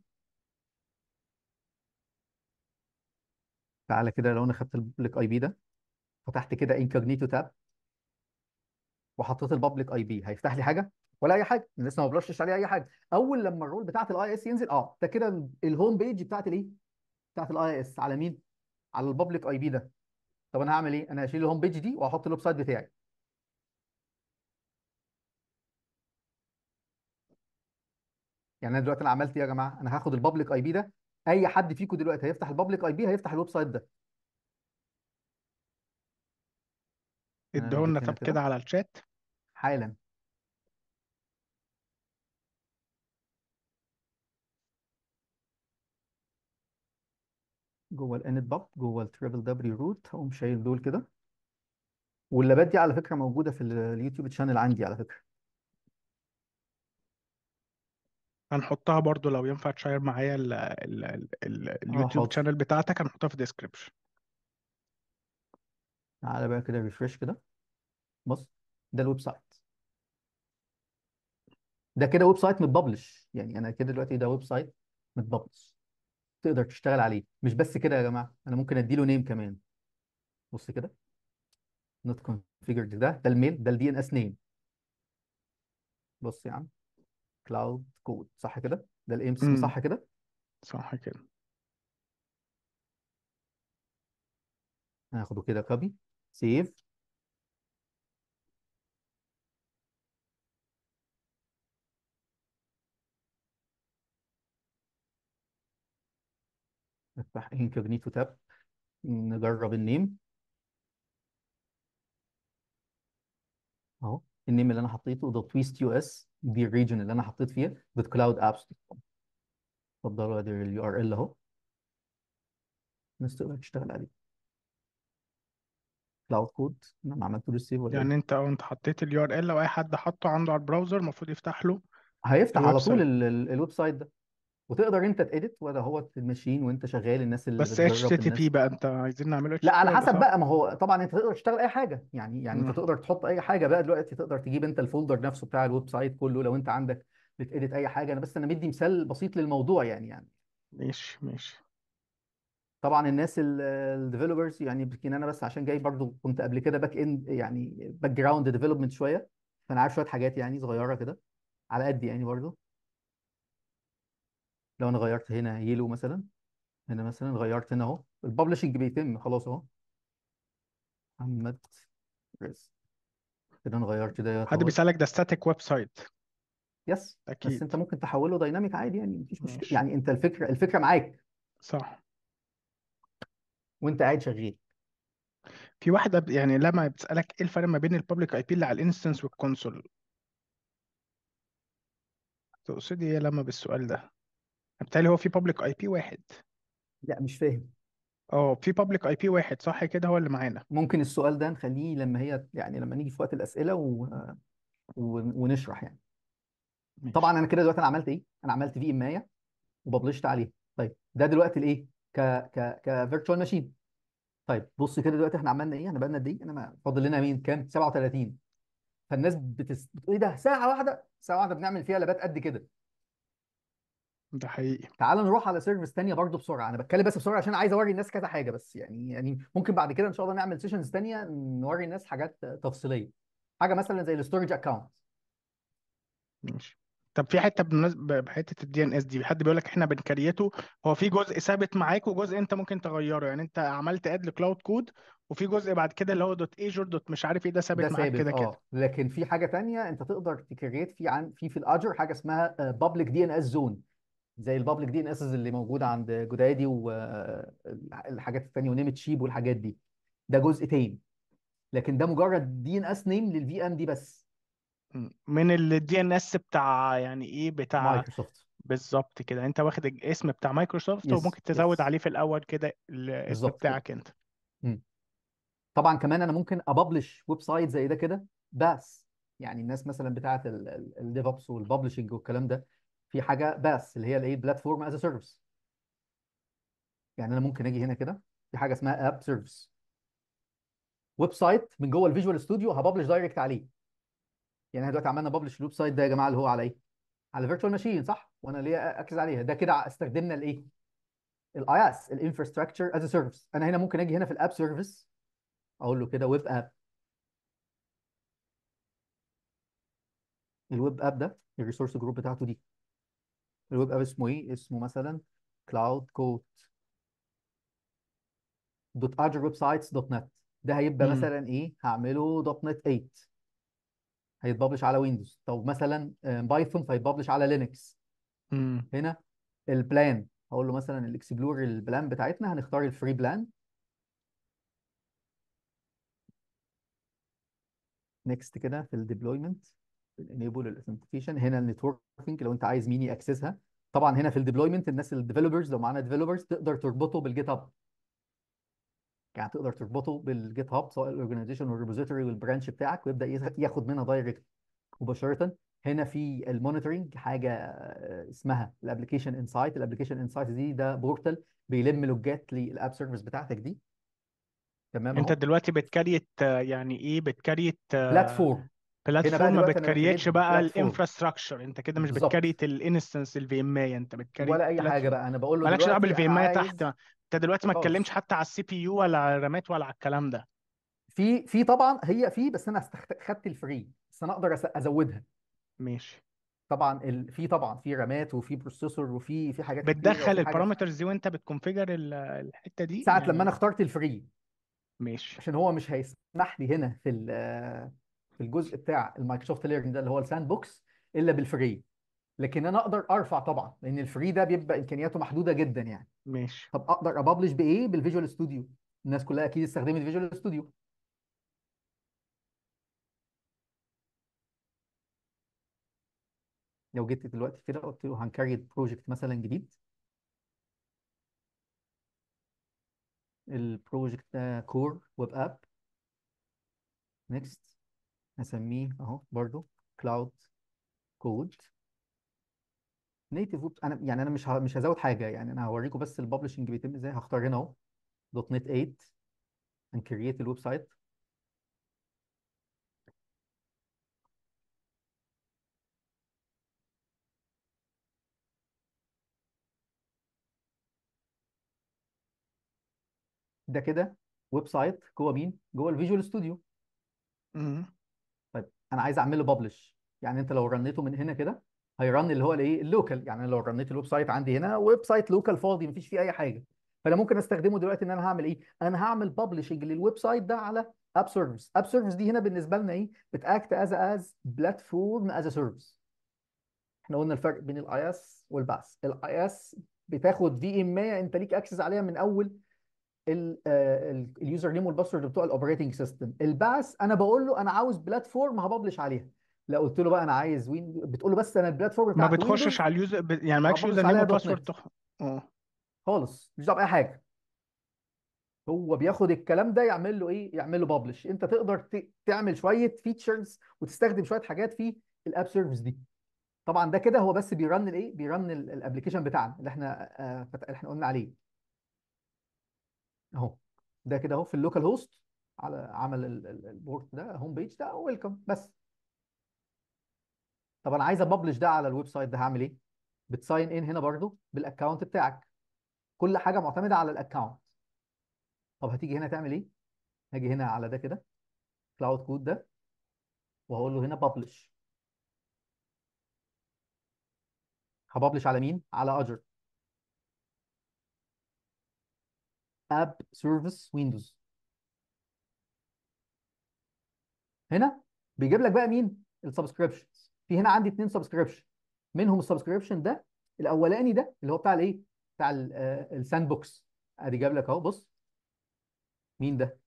تعالى كده لو انا خدت الببليك اي بي ده فتحت كده انكوجنيتو تاب وحطيت الببليك اي بي هيفتح لي حاجه ولا اي حاجه لسه ما بلشتش عليه اي حاجه اول لما الرول بتاعت الاي اس ينزل اه ده كده الهوم بيج بتاعت الايه بتاعت الاي اس على مين على الببليك اي بي ده طب انا هعمل ايه؟ انا هشيل الهوم بيج دي واحط الويب سايت بتاعي. يعني انا دلوقتي انا عملت ايه يا جماعه؟ انا هاخد البابليك اي بي ده اي حد فيكم دلوقتي هيفتح البابليك اي بي هيفتح الويب سايت ده. ادعوا لنا طب كده على الشات حالا جوه Init باب جوه Triple W Root هقوم شايل دول كده واللابات دي على فكره موجوده في اليوتيوب تشانل عندي على فكره هنحطها برضو لو ينفع تشير معايا ال ال ال اليوتيوب آه، حاضر تشانل بتاعتك هنحطها في الديسكربشن تعالى بقى كده ريفرش كده بص ده الويب سايت ده كده ويب سايت متببلش يعني انا كده دلوقتي ده ويب سايت متببلش تقدر تشتغل عليه مش بس كده يا جماعه انا ممكن اديله نيم كمان بص كده نوت كونفيجرد ده ده الميل ده الدي ان اس نيم بص يا عم كلاود كود صح كده ده الام سي صح كده صح كده هاخده كده كوبي سيف نفتح انكوجنيتو تاب نجرب النيم اهو النيم اللي انا حطيته دوت ويست يو اس دي الريجن اللي انا حطيت فيها دوت كلاود ابس دوت كوم اتفضلوا ادي اليو ار ال اهو الناس تقدر تشتغل عليه كلاود كود انا ما عملتلوش سيف ولا يعني انت انت حطيت اليو ار ال لو اي حد حطه عنده على البراوزر المفروض يفتح له هيفتح على طول الويب سايت ده وتقدر انت تأديت ولا هو الماشين وانت شغال الناس اللي بس اتش تي بتجرب تي إيه الناس بي بقى انت عايزين نعمله اتش لا على حسب بقى ما هو طبعا انت تقدر تشتغل اي حاجه يعني يعني انت تقدر تحط اي حاجه بقى دلوقتي تقدر تجيب انت الفولدر نفسه بتاع الويب سايت كله لو انت عندك بتأديت اي حاجه انا بس انا مدي مثال بسيط للموضوع يعني يعني ماشي ماشي طبعا الناس الديفلوبرز يعني يمكن انا بس عشان جاي برضو كنت قبل كده باك اند يعني باك جراوند ديفلوبمنت شويه فانا عارف شويه حاجات يعني صغيره كده على قد يعني برضو لو انا غيرت هنا يلو مثلا هنا مثلا غيرت هنا اهو الببلشنج بيتم خلاص اهو محمد رزق كده انا غيرت ده حد بيسألك ده ستاتيك ويب سايت يس اكيد بس انت ممكن تحوله دايناميك عادي يعني مفيش مشكله يعني انت الفكره الفكره معاك صح وانت قاعد شغال في واحدة يعني لما بتسألك ايه الفرق ما بين البابليك اي بي اللي على الانستنس والكونسول تقصدي ايه لما بالسؤال ده بالتالي هو في بابليك اي بي واحد لا مش فاهم اه في بابليك اي بي واحد صح كده هو اللي معانا ممكن السؤال ده نخليه لما هي يعني لما نيجي في وقت الأسئلة و... ونشرح يعني ماشي طبعا انا كده دلوقتي انا عملت ايه انا عملت في ام ايه وببلشت عليه طيب ده دلوقتي الايه ك ك فيرتشوال ماشين طيب بص كده دلوقتي احنا عملنا ايه احنا بقالنا قد ايه انا ما فاضل لنا مين كام 37 فالناس بتس... بتقول ايه ده ساعه واحده ساعه واحده بنعمل فيها لابات قد كده ده حقيقي تعال نروح على سيرفيس تانية برضه بسرعة أنا بتكلم بس بسرعة عشان عايز أوري الناس كذا حاجة بس يعني يعني ممكن بعد كده إن شاء الله نعمل سيشنز تانية نوري الناس حاجات تفصيلية حاجة مثلا زي الستورج أكاونت ماشي طب في حته بمناسبه بحته الدي ان اس دي حد بيقول لك احنا بنكريته هو في جزء ثابت معاك وجزء انت ممكن تغيره يعني انت عملت اد لكلاود كود وفي جزء بعد كده اللي هو دوت ايجور دوت مش عارف ايه ده ده ثابت معاك ثابت كده كده آه. لكن في حاجة تانية أنت تقدر تكريت في عن في في الأجر حاجة اسمها بابليك دي إن إس زون زي البابليك دي ان اسز اللي موجوده عند جودادي والحاجات الثانيه ونيمت شيب والحاجات دي ده جزء تاني لكن ده مجرد دي ان اس نيم للفي ام دي بس من الدي ان اس بتاع يعني ايه بتاع مايكروسوفت بالظبط كده انت واخد الاسم بتاع مايكروسوفت yes, وممكن تزود yes. عليه في الاول كده الاسم بالظبط بتاعك انت م. طبعا كمان انا ممكن ابلش ويب سايت زي ده كده بس يعني الناس مثلا بتاعه الديف اوبس والببلشنج والكلام ده في حاجه باس اللي هي الايه بلاتفورم از سيرفيس يعني انا ممكن اجي هنا كده في حاجه اسمها اب سيرفيس ويب سايت من جوه الفيجوال ستوديو هببلش دايركت عليه يعني احنا دلوقتي عملنا ببلش الويب سايت ده يا جماعه اللي هو على ايه؟ على فيرتشوال ماشين صح؟ وانا ليه اركز عليها ده كده استخدمنا الايه؟ الاي اس الانفراستراكشر از سيرفيس انا هنا ممكن اجي هنا في الاب سيرفيس اقول له كده ويب اب الويب اب ده الريسورس جروب بتاعته دي الويب اب اسمه ايه اسمه مثلا كلاود كود دوت اجر ويب سايتس دوت نت ده هيبقى مم. مثلا ايه هعمله دوت نت 8 هيتبلش على ويندوز طب مثلا آه، بايثون فيتبلش على لينكس مم. هنا البلان هقول له مثلا الاكسبلور البلان بتاعتنا هنختار الفري بلان نكست كده في الديبلويمنت enable الاثنتيكيشن هنا النتوركينج لو انت عايز مين ياكسسها طبعا هنا في الديبلويمنت الناس الديفلوبرز لو معانا ديفلوبرز تقدر تربطه بالجيت هاب يعني تقدر تربطه بالجيت هاب سواء الاورجنايزيشن والريبوزيتوري والبرانش بتاعك ويبدا ياخد منها دايركت مباشره هنا في المونيتورنج حاجه آه، اسمها الابلكيشن انسايت الابلكيشن انسايت دي ده بورتال بيلم لوجات للاب سيرفيس بتاعتك دي تمام انت دلوقتي بتكريت آه، يعني ايه بتكريت بلاتفورم آه، بلاتفورم ما بتكريتش بقى الانفراستراكشر انت كده مش بتكريت الانستنس الفي ام اي انت بتكريت ولا اي حاجه بقى انا بقول له مالكش دعوه بالفي ام اي تحت انت دلوقتي ما اتكلمش حتى على السي بي يو ولا على الرامات ولا على الكلام ده في في طبعا هي في بس انا استخدت... خدت الفري بس انا اقدر ازودها ماشي طبعا ال... في طبعا في رامات وفي بروسيسور وفي في حاجات بتدخل البارامترز دي وانت بتكونفيجر الحته دي ساعة لما يعني انا اخترت الفري ماشي عشان هو مش هيسمح لي هنا في ال الجزء بتاع المايكروسوفت ليرن ده اللي هو الساند بوكس الا بالفري لكن انا اقدر ارفع طبعا لان الفري ده بيبقى امكانياته محدوده جدا يعني ماشي طب اقدر ابلش بايه بالفيجوال ستوديو الناس كلها اكيد استخدمت فيجوال ستوديو لو جيت دلوقتي كده قلت له هنكريت بروجكت مثلا جديد البروجكت ده كور ويب اب نيكست هسميه اهو برضو كلاود كود نيتف انا يعني انا مش ه... مش هزود حاجه يعني انا هوريكم بس الببلشنج بيتم ازاي هختار هنا اهو دوت نت 8 ان create الويب سايت ده كده ويب سايت جوه مين؟ جوه الفيجوال ستوديو انا عايز اعمل له ببلش يعني انت لو رنيته من هنا كده هيرن اللي هو الايه اللوكال يعني لو رنيت الويب سايت عندي هنا ويب سايت لوكال فاضي مفيش فيه اي حاجه فانا ممكن استخدمه دلوقتي ان انا هعمل ايه انا هعمل ببلشنج للويب سايت ده على اب سيرفيس اب سيرفيس دي هنا بالنسبه لنا ايه بتاكت از از بلاتفورم از سيرفيس احنا قلنا الفرق بين الاي اس والباس الاي اس بتاخد في ام 100 انت ليك اكسس عليها من اول اليوزر نيم والباسورد بتوع الاوبريتنج سيستم الباس انا بقول له انا عاوز بلاتفورم هببلش عليها لا قلت له بقى انا عايز وين بتقول له بس انا البلاتفورم بتاعك ما بتخشش على اليوزر ب... يعني مالكش يوزر نيم وباسورد تخ... اه خالص مش دعوه باي حاجه هو بياخد الكلام ده يعمل له ايه يعمل له ببلش انت تقدر ت... تعمل شويه فيتشرز وتستخدم شويه حاجات في الاب سيرفيس دي طبعا ده كده هو بس بيرن الايه بيرن الابلكيشن بتاعنا اللي احنا آه... اللي احنا قلنا عليه اهو ده كده اهو في اللوكال هوست على عمل البورت ده هوم بيج ده ويلكم بس طب انا عايز ابلش ده على الويب سايت ده هعمل ايه بتساين ان هنا برضو بالاكونت بتاعك كل حاجه معتمده على الاكونت طب هتيجي هنا تعمل ايه هاجي هنا على ده كده كلاود كود ده وهقول له هنا ببلش هببلش على مين على اجر اب سيرفيس ويندوز هنا بيجيب لك بقى مين السبسكريبشنز في هنا عندي اثنين سبسكريبشن منهم السبسكريبشن ده الاولاني ده اللي هو بتاع الايه بتاع الساند آه، بوكس ادي جاب لك اهو بص مين ده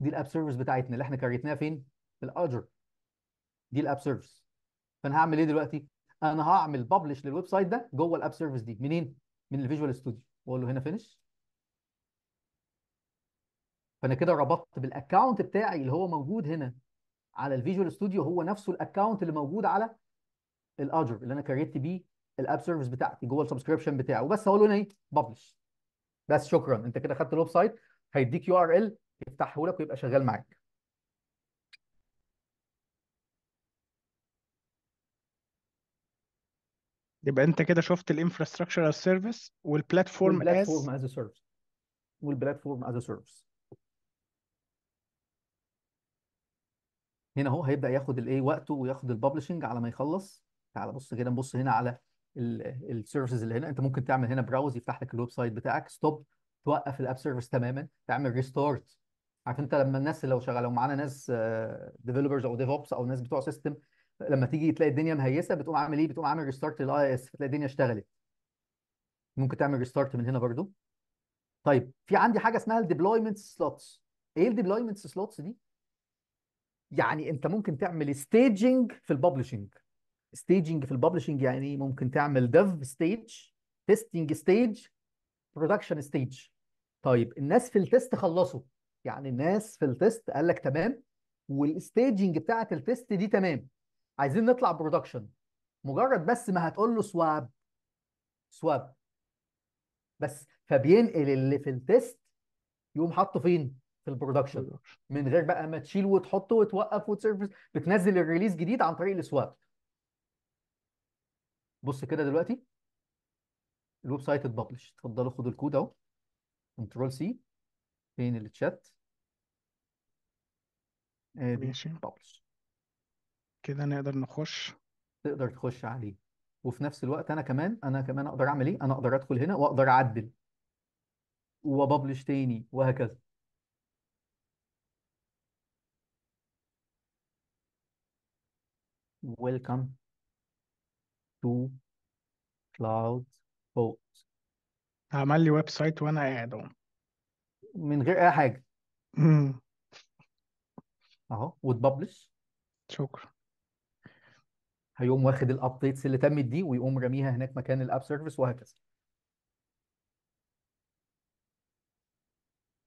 دي الاب سيرفيس بتاعتنا اللي احنا كريتناها فين في الاجر دي الاب سيرفيس فانا هعمل ايه دلوقتي انا هعمل ببلش للويب سايت ده جوه الاب سيرفيس دي منين من الفيجوال ستوديو واقول له هنا فينش فانا كده ربطت بالاكونت بتاعي اللي هو موجود هنا على الفيجوال ستوديو هو نفسه الاكونت اللي موجود على الاجر اللي انا كريت بيه الاب سيرفيس بتاعتي جوه السبسكريبشن بتاعه وبس اقول له هنا ايه ببلش بس شكرا انت كده خدت الويب سايت هيديك يو ار ال يفتحه لك ويبقى شغال معاك يبقى انت كده شفت الانفراستراكشر از سيرفيس والبلاتفورم از والبلاتفورم از سيرفيس والبلاتفورم از سيرفيس هنا اهو هيبدا ياخد الايه وقته وياخد الببلشنج على ما يخلص تعال بص كده نبص هنا على السيرفيسز اللي هنا انت ممكن تعمل هنا براوز يفتح لك الويب سايت بتاعك ستوب توقف الاب سيرفيس تماما تعمل ريستارت عارف انت لما الناس لو شغال لو معانا ناس ديفلوبرز آه، او ديف اوبس او ناس بتوع سيستم لما تيجي تلاقي الدنيا مهيسه بتقوم عامل ايه بتقوم عامل ريستارت للاي اس فتلاقي الدنيا اشتغلت ممكن تعمل ريستارت من هنا برضو طيب في عندي حاجه اسمها الديبلويمنت سلوتس ايه الديبلويمنت سلوتس دي يعني انت ممكن تعمل ستيجنج في الببلشنج ستيجنج في الببلشنج يعني ممكن تعمل ديف ستيج تيستنج ستيج برودكشن ستيج طيب الناس في التيست خلصوا يعني الناس في التيست قال لك تمام والستيجنج بتاعه التيست دي تمام عايزين نطلع برودكشن مجرد بس ما هتقول له سواب سواب بس فبينقل اللي في التيست يقوم حاطه فين في البرودكشن من غير بقى ما تشيل وتحط وتوقف وتسيرفس بتنزل الريليز جديد عن طريق السواب بص كده دلوقتي الويب سايت اتبلش اتفضلوا خدوا الكود اهو كنترول سي فين الشات ماشي كده نقدر نخش تقدر تخش عليه وفي نفس الوقت انا كمان انا كمان اقدر اعمل ايه انا اقدر ادخل هنا واقدر اعدل وببلش تاني وهكذا Welcome to Cloud Boat عمل لي ويب سايت وانا قاعد اهو من غير أي حاجة أهو وتبلش شكرا هيقوم واخد الأبديتس اللي تمت دي ويقوم راميها هناك مكان الأب سيرفيس وهكذا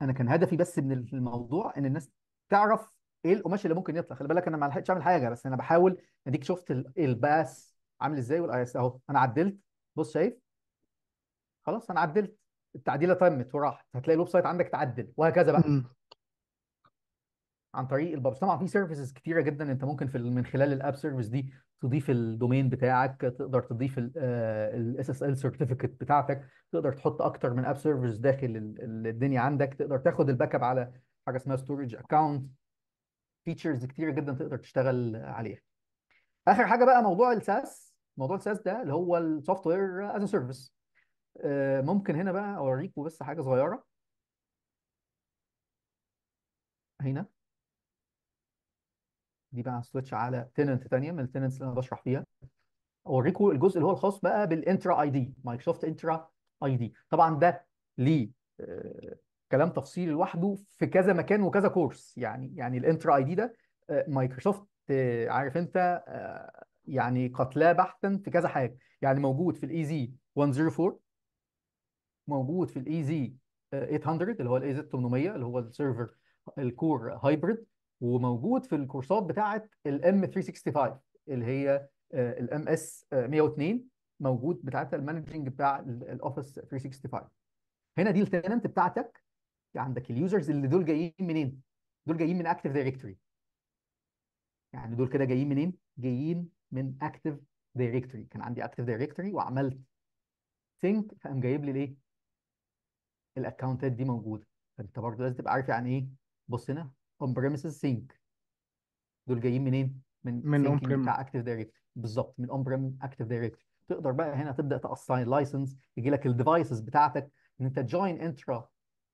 أنا كان هدفي بس من الموضوع إن الناس تعرف ايه القماش اللي ممكن يطلع خلي بالك انا ما لحقتش اعمل حاجه بس انا بحاول اديك شفت إيه، الباس عامل ازاي والاي اس اهو انا عدلت بص شايف خلاص انا عدلت التعديله تمت وراحت هتلاقي الويب سايت عندك تعدل وهكذا بقى عن طريق البابس طبعا في سيرفيسز كتيره جدا انت ممكن في من خلال الاب سيرفيس دي تضيف الدومين بتاعك تقدر تضيف الاس اس ال سيرتيفيكت آه بتاعتك تقدر تحط اكتر من اب سيرفيس داخل الدنيا عندك تقدر تاخد الباك اب على حاجه اسمها ستورج اكونت فيتشرز كتير جدا تقدر تشتغل عليها اخر حاجه بقى موضوع الساس موضوع الساس ده اللي هو السوفت وير از سيرفيس ممكن هنا بقى اوريكم بس حاجه صغيره هنا دي بقى سويتش على تيننت ثانيه من التيننتس اللي انا بشرح فيها اوريكم الجزء اللي هو الخاص بقى بالانترا اي دي مايكروسوفت انترا اي دي طبعا ده ليه آه، كلام تفصيلي لوحده في كذا مكان وكذا كورس يعني يعني الانترا اي دي ده مايكروسوفت آه، آه، عارف انت آه، يعني قتلاه بحتا في كذا حاجه يعني موجود في الاي زي 104 موجود في الاي زي 800 اللي هو الاي زي 800 اللي هو السيرفر الكور هايبرد وموجود في الكورسات بتاعه الام 365 اللي هي الام اس 102 موجود بتاعتها المانجنج بتاع الاوفيس 365 هنا دي التننت بتاعتك عندك اليوزرز اللي دول جايين منين؟ دول جايين من اكتف دايركتوري يعني دول كده جايين منين؟ جايين من اكتف دايركتوري كان عندي اكتف دايركتوري وعملت سينك فقام جايب لي الايه؟ الاكونتات دي موجوده فانت برضه لازم تبقى عارف يعني ايه بص هنا اون بريمسز سينك دول جايين منين؟ من من اون بريم بتاع اكتف دايركتوري بالظبط من اون بريم اكتف دايركتوري تقدر بقى هنا تبدا تاساين لايسنس يجي لك الديفايسز بتاعتك ان انت جوين انترا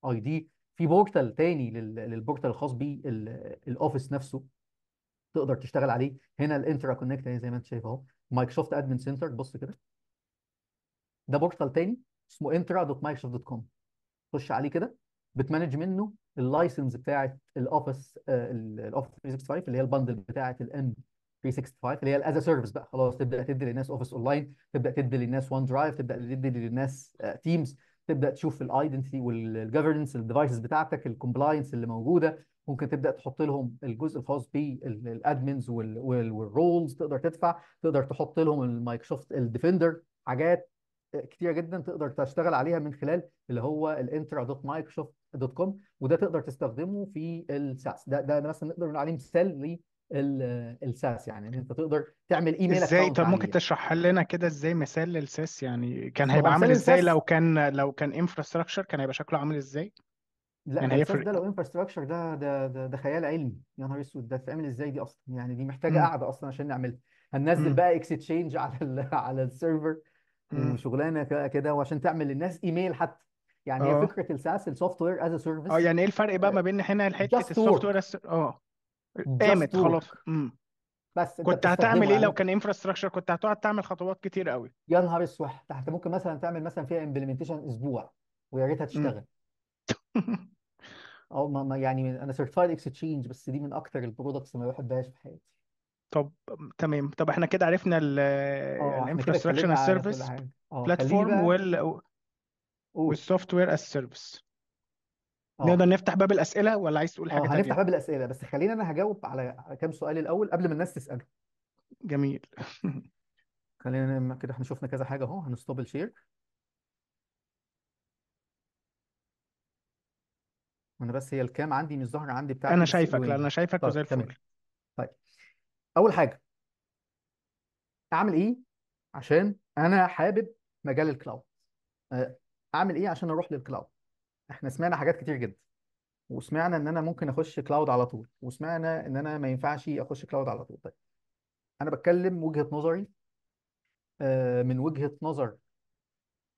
اي دي في بورتال تاني للبورتال الخاص بالاوفيس نفسه تقدر تشتغل عليه هنا الانترا يعني كونكت زي ما انت شايف اهو مايكروسوفت ادمن سنتر بص كده ده بورتال تاني اسمه انترا دوت مايكروسوفت دوت كوم خش عليه كده بتمانج منه اللايسنس بتاعه الاوفيس الاوفيس 365 اللي هي البندل بتاعه الام 365 اللي هي از سيرفيس بقى خلاص تبدا تدي للناس اوفيس اونلاين تبدا تدي للناس وان درايف تبدا تدي للناس تيمز آه، تبدا تشوف الايدنتي والجفرنس الديفايسز بتاعتك الكومبلاينس اللي موجوده ممكن تبدا تحط لهم الجزء الخاص بالادمنز والرولز تقدر تدفع تقدر تحط لهم المايكروسوفت الديفندر حاجات كتيره جدا تقدر تشتغل عليها من خلال اللي هو الانترا دوت مايكروسوفت دوت كوم وده تقدر تستخدمه في الساس ده ده مثلا نقدر نقول عليه مثال الساس يعني ان انت تقدر تعمل ايميل ازاي طب ممكن تشرح لنا كده ازاي مثال للساس يعني كان هيبقى عامل ازاي لو كان لو كان انفراستراكشر كان هيبقى شكله عامل ازاي؟ لا يعني الاساس ده لو انفراستراكشر ده ده ده ده خيال علمي يا نهار اسود ده تتعمل ازاي دي اصلا يعني دي محتاجه قاعده اصلا عشان نعملها هننزل بقى بقى اكستشينج على الـ على السيرفر وشغلانه كده وعشان تعمل للناس ايميل حتى يعني هي اه فكره الساس السوفت وير از ا اه يعني ايه الفرق بقى آه، ما بين هنا حته جاست السوفت وير اه قامت خلاص امم بس انت كنت هتعمل بتستخدمه ايه يعني. لو كان انفراستراكشر كنت هتقعد تعمل خطوات كتير قوي يا نهار اسود تحت انت ممكن مثلا تعمل مثلا فيها امبلمنتيشن اسبوع ويا ريتها امم تشتغل او ما يعني انا سيرتفايد اكستشينج بس دي من اكتر البرودكتس ما بحبهاش في حياتي طب تمام طب احنا كده عرفنا اه احنا كده الانفراستراكشر اتكلمنا على كل سيرفيس حاجه اه خليني بلاتفورم بقى وال قول والسوفت وير از سيرفيس اه نقدر نفتح باب الأسئلة ولا عايز تقول حاجة آه، هنفتح تانية؟ باب الاسئله بس خلينا انا هجاوب على على كام سؤال الاول قبل ما الناس تساله جميل خلينا كده احنا شفنا كذا حاجه اهو هنستوب الشير وانا بس هي الكام عندي مش ظاهره عندي بتاعت أنا شايفك لا أنا شايفك طيب وزي تمام الفل طيب اول حاجه اعمل ايه عشان انا حابب مجال الكلاود آه، اعمل ايه عشان اروح للكلاود احنا سمعنا حاجات كتير جدا وسمعنا ان انا ممكن اخش كلاود على طول وسمعنا ان انا ما ينفعش اخش كلاود على طول طيب انا بتكلم وجهة نظري آه، من وجهة نظر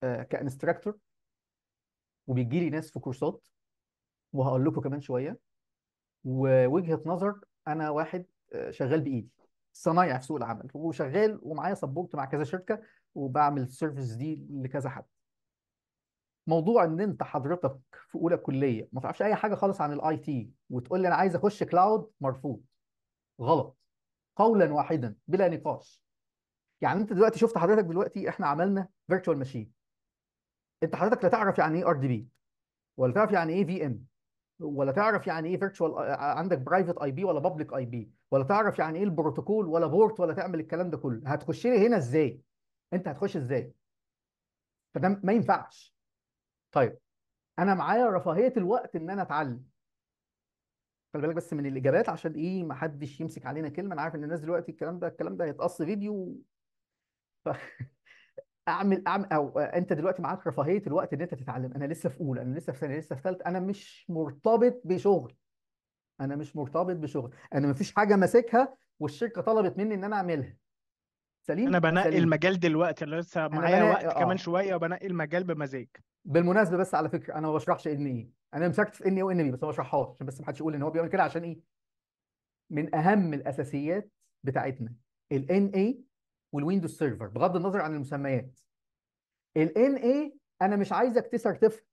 آه، كانستراكتور وبيجي لي ناس في كورسات وهقول لكم كمان شوية ووجهة نظر انا واحد آه، شغال بايدي صنايع في سوق العمل وشغال ومعايا سبورت مع كذا شركة وبعمل السيرفيس دي لكذا حد موضوع ان انت حضرتك في اولى كليه ما تعرفش اي حاجه خالص عن الاي تي وتقول لي انا عايز اخش كلاود مرفوض غلط قولا واحدا بلا نقاش يعني انت دلوقتي شفت حضرتك دلوقتي احنا عملنا فيرتشوال ماشين انت حضرتك لا تعرف يعني ايه ار دي بي ولا تعرف يعني ايه في ام ولا تعرف يعني ايه فيرتشوال آه، عندك برايفت اي بي ولا بابليك اي بي ولا تعرف يعني ايه البروتوكول ولا بورت ولا تعمل الكلام ده كله هتخش لي هنا ازاي انت هتخش ازاي فده ما ينفعش طيب انا معايا رفاهيه الوقت ان انا اتعلم خلي بالك بس من الاجابات عشان ايه ما حدش يمسك علينا كلمه انا عارف ان الناس دلوقتي الكلام ده الكلام ده هيتقص فيديو ف... اعمل اعمل او انت دلوقتي معاك رفاهيه الوقت ان انت تتعلم انا لسه في اولى انا لسه في ثانيه لسه في ثالثه انا مش مرتبط بشغل انا مش مرتبط بشغل انا مفيش حاجه ماسكها والشركه طلبت مني ان انا اعملها سليم انا بنقي سليم. المجال دلوقتي انا لسه معايا وقت آه. كمان شويه وبنقي المجال بمزاج بالمناسبه بس على فكره انا ما بشرحش ان ايه انا مسكت في ان ايه وان بي بس ما بشرحهاش عشان بس ما حدش يقول ان هو بيعمل كده عشان ايه من اهم الاساسيات بتاعتنا الان اي والويندوز سيرفر بغض النظر عن المسميات الان اي انا مش عايزك تسرتف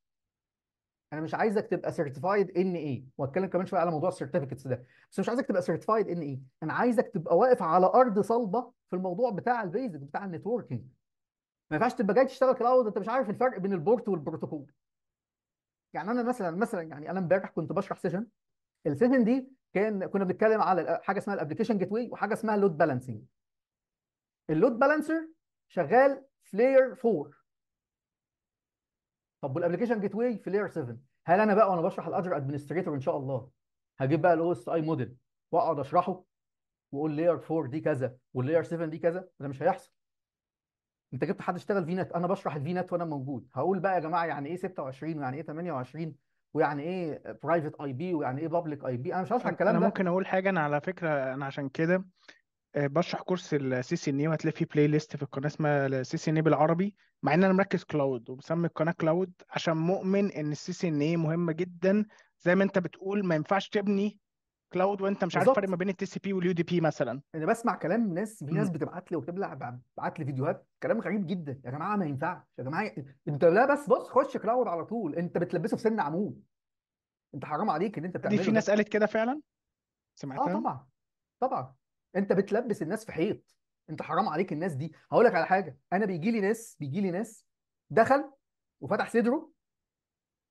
انا مش عايزك تبقى سيرتيفايد ان اي واتكلم كمان شويه على موضوع السيرتيفيكتس ده بس مش عايزك تبقى سيرتيفايد ان اي انا عايزك تبقى واقف على ارض صلبه في الموضوع بتاع البيزك بتاع النتوركينج ما ينفعش تبقى جاي تشتغل كلاود انت مش عارف الفرق بين البورت والبروتوكول يعني انا مثلا مثلا يعني انا امبارح كنت بشرح سيشن السيشن دي كان كنا بنتكلم على حاجه اسمها الابلكيشن جيت واي وحاجه اسمها اللود بالانسنج اللود بالانسر شغال في لاير 4 طب والابلكيشن جيت واي في لاير 7 هل انا بقى وانا بشرح الاجر ادمنستريتور ان شاء الله هجيب بقى الاو اس اي موديل واقعد اشرحه وقول لير 4 دي كذا واللير 7 دي كذا ده مش هيحصل انت جبت حد اشتغل في نت انا بشرح الفي نت وانا موجود هقول بقى يا جماعه يعني ايه 26 ويعني ايه 28 ويعني ايه برايفت اي بي ويعني ايه بابليك اي بي انا مش هشرح الكلام ده انا ممكن اقول حاجه انا على فكره انا عشان كده آه، بشرح كورس السي سي ان اي وهتلاقي فيه بلاي ليست في القناه اسمها السي سي ان اي بالعربي مع ان انا مركز كلاود ومسمي القناه كلاود عشان مؤمن ان السي سي ان اي e مهمه جدا زي ما انت بتقول ما ينفعش تبني كلاود وانت مش عارف الفرق ما بين التي سي بي واليو دي بي مثلا انا بسمع كلام ناس في ناس بتبعت لي وبتبلع بعت لي فيديوهات كلام غريب جدا يا جماعه ما ينفعش يا جماعه انت لا بس بص خش كلاود على طول انت بتلبسه في سن عمود انت حرام عليك ان انت بتعمله دي في ناس قالت كده فعلا آه، سمعتها اه طبعا طبعا انت بتلبس الناس في حيط انت حرام عليك الناس دي هقول لك على حاجه انا بيجي لي ناس بيجي لي ناس دخل وفتح صدره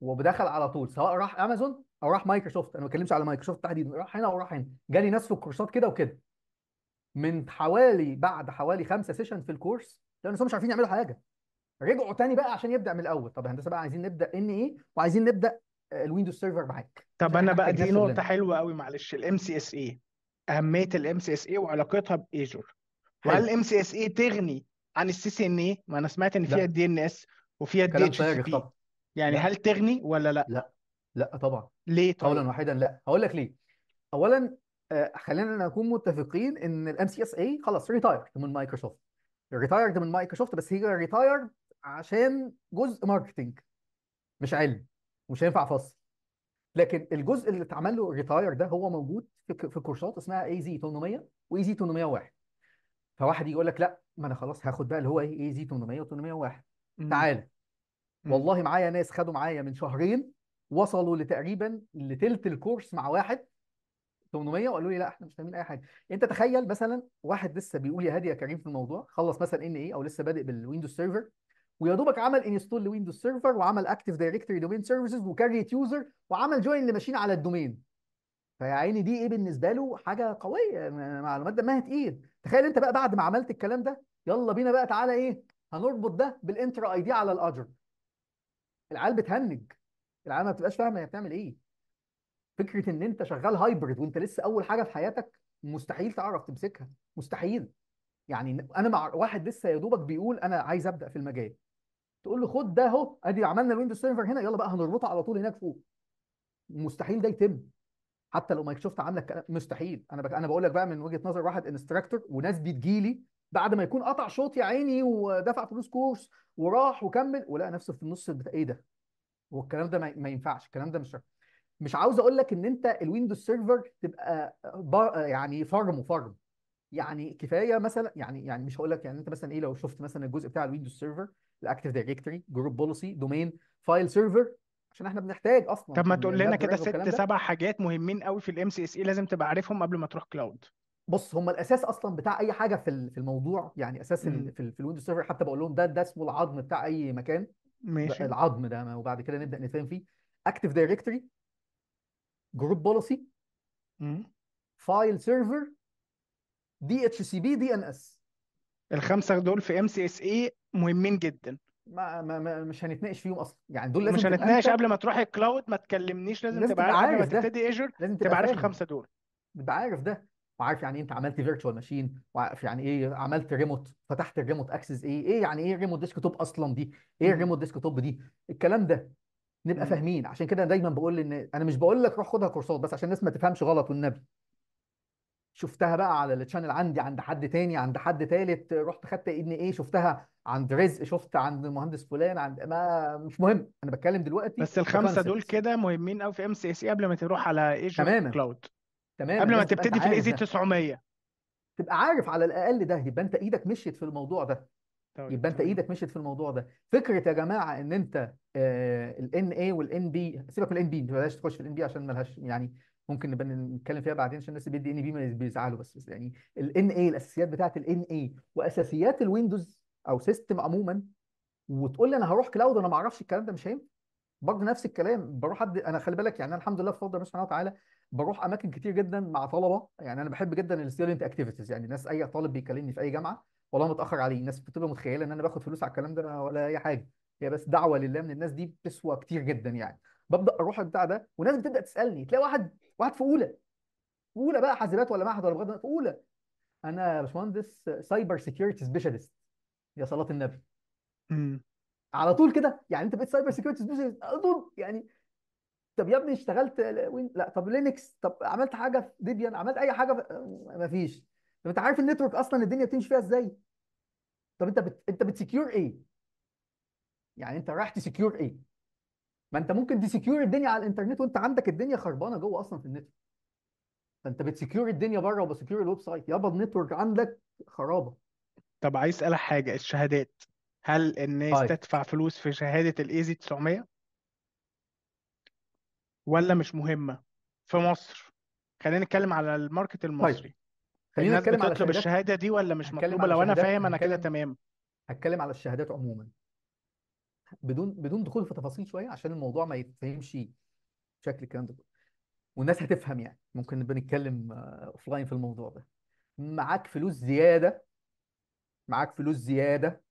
ودخل على طول سواء راح امازون او راح مايكروسوفت انا ما بتكلمش على مايكروسوفت تحديدا راح هنا وراح هنا جالي ناس في الكورسات كده وكده من حوالي بعد حوالي خمسه سيشن في الكورس لان هم مش عارفين يعملوا حاجه رجعوا تاني بقى عشان يبدا من الاول طب هندسه بقى عايزين نبدا ان ايه وعايزين نبدا آه، الويندوز سيرفر معاك طب انا بقى دي نقطه حلوه قوي معلش الام سي اس اي اهميه الام سي اس اي وعلاقتها بايجور وهل الام سي اس اي تغني عن السي سي ان اي ما انا سمعت ان فيها الدي ان اس وفيها الدي اتش سي بي يعني لا. هل تغني ولا لا؟ لا لا طبعا ليه طيب؟ قولا واحدا لا هقول لك ليه اولا آه، خلينا نكون متفقين ان الام سي اس اي خلاص ريتايرد من مايكروسوفت ريتايرد من مايكروسوفت بس هي ريتايرد عشان جزء ماركتنج مش علم مش هينفع فصل لكن الجزء اللي اتعمل له ريتاير ده هو موجود في كورسات اسمها اي زي 800 واي زي 801 فواحد يقول لك لا ما انا خلاص هاخد بقى اللي هو ايه اي زي 800 و801 تعالى والله معايا ناس خدوا معايا من شهرين وصلوا لتقريبا لثلث الكورس مع واحد 800 وقالوا لي لا احنا مش فاهمين اي حاجه انت تخيل مثلا واحد لسه بيقول يا هادي يا كريم في الموضوع خلص مثلا ان ايه او لسه بادئ بالويندوز سيرفر ويا دوبك عمل انستول لويندوز سيرفر وعمل اكتف دايركتوري دومين سيرفيسز وكاريت يوزر وعمل جوين لماشين على الدومين فيا عيني دي ايه بالنسبه له حاجه قويه معلومات دمها تقيل تخيل انت بقى بعد ما عملت الكلام ده يلا بينا بقى تعالى ايه هنربط ده بالانترا اي دي على الاجر العيال بتهنج العالم ما بتبقاش فاهمه هي بتعمل ايه فكره ان انت شغال هايبرد وانت لسه اول حاجه في حياتك مستحيل تعرف تمسكها مستحيل يعني انا مع واحد لسه يا دوبك بيقول انا عايز ابدا في المجال تقول له خد ده اهو ادي عملنا الويندوز سيرفر هنا يلا بقى هنربطه على طول هناك فوق مستحيل ده يتم حتى لو مايكروسوفت عامله الكلام مستحيل انا بك... انا بقول لك بقى من وجهه نظر واحد انستراكتور وناس بتجيلي بعد ما يكون قطع شوط يا عيني ودفع فلوس كورس وراح وكمل ولقى نفسه في النص بتاع ايه ده والكلام ده ما ينفعش الكلام ده مش مش عاوز اقول لك ان انت الويندوز سيرفر تبقى يعني فرم وفرم يعني كفايه مثلا يعني يعني مش هقول لك يعني انت مثلا ايه لو شفت مثلا الجزء بتاع الويندوز سيرفر الاكتف دايركتوري جروب بوليسي دومين فايل سيرفر عشان احنا بنحتاج اصلا طب ما يعني تقول لنا كده ست سبع حاجات مهمين قوي في الام سي اس اي لازم تبقى عارفهم قبل ما تروح كلاود بص هم الاساس اصلا بتاع اي حاجه في في الموضوع يعني اساس في الويندوز سيرفر حتى بقول لهم ده ده اسمه العظم بتاع اي مكان ماشي العظم ده وبعد كده نبدا نفهم فيه اكتف دايركتوري جروب بوليسي فايل سيرفر دي اتش سي بي دي ان اس الخمسه دول في ام سي اس اي مهمين جدا ما, ما, ما مش هنتناقش فيهم اصلا يعني دول لازم مش هنتناقش قبل ما تروح الكلاود ما تكلمنيش لازم, لازم تبقى عارف قبل ما تبتدي ايجر لازم تبقى, عارف الخمسه دول تبقى عارف ده وعارف يعني ايه انت عملت فيرتشوال ماشين وعارف يعني ايه عملت ريموت فتحت الريموت اكسس ايه ايه يعني ايه ريموت ديسك توب اصلا دي ايه الريموت ديسك توب دي الكلام ده نبقى فاهمين عشان كده دايما بقول ان انا مش بقول لك روح خدها كورسات بس عشان الناس ما تفهمش غلط والنبي شفتها بقى على التشانل عندي عند حد تاني عند حد تالت رحت خدت ان ايه شفتها عند رزق شفت عند المهندس فلان عند ما مش مهم انا بتكلم دلوقتي بس الخمسه دول ككونسبت كده مهمين قوي في ام سي اس اي قبل ما تروح على ايجور تماما كلاود تمام قبل ما تبتدي في الايزي 900 تبقى عارف على الاقل ده يبقى انت ايدك مشيت في الموضوع ده طيب. يبقى انت ايدك مشيت في الموضوع ده فكره يا جماعه ان انت آه، الان اي والان بي سيبك من الان بي بلاش تخش في الان بي عشان ملهاش يعني ممكن نبقى نتكلم فيها بعدين عشان الناس اللي بيدي ان بي بيزعلوا بس, بس يعني الان اي الاساسيات بتاعه الان اي واساسيات الويندوز او سيستم عموما وتقول لي انا هروح كلاود انا ما اعرفش الكلام ده مش هينفع برضه نفس الكلام بروح أد... انا خلي بالك يعني انا الحمد لله بفضل الله سبحانه وتعالى بروح اماكن كتير جدا مع طلبه يعني انا بحب جدا الستودنت اكتيفيتيز يعني ناس اي طالب بيكلمني في اي جامعه والله متاخر عليه الناس بتبقى متخيله ان انا باخد فلوس على الكلام ده ولا اي حاجه هي بس دعوه لله من الناس دي بتسوى كتير جدا يعني ببدا اروح البتاع ده وناس بتبدا تسالني تلاقي واحد واحد في اولى في اولى بقى حاسبات ولا معهد ولا بغض في اولى انا يا باشمهندس سايبر سيكيورتي سبيشالست يا صلاه النبي على طول كده يعني انت بقيت سايبر سكيورتي سبيشالست على طول يعني طب يا ابني اشتغلت وين لا طب لينكس طب عملت حاجه في ديبيان عملت اي حاجه ما مفيش طب انت عارف النتورك اصلا الدنيا بتمشي فيها ازاي طب انت بت... انت بتسكيور ايه يعني انت رايح تسكيور ايه ما انت ممكن تسكيور الدنيا على الانترنت وانت عندك الدنيا خربانه جوه اصلا في النتورك فانت بتسكيور الدنيا بره وبسكيور الويب سايت يابا النتورك عندك خرابه طب عايز اسالك حاجه الشهادات هل الناس طيب تدفع فلوس في شهادة الايزي 900 ولا مش مهمة في مصر خلينا نتكلم على الماركت طيب المصري خلينا الناس نتكلم على بتطلب الشهادة دي ولا مش مطلوبة لو انا فاهم انا كده تمام هتكلم على الشهادات عموما بدون بدون دخول في تفاصيل شويه عشان الموضوع ما يتفهمش بشكل الكلام ده والناس هتفهم يعني ممكن بنتكلم اوف لاين في الموضوع ده معاك فلوس زياده معاك فلوس زياده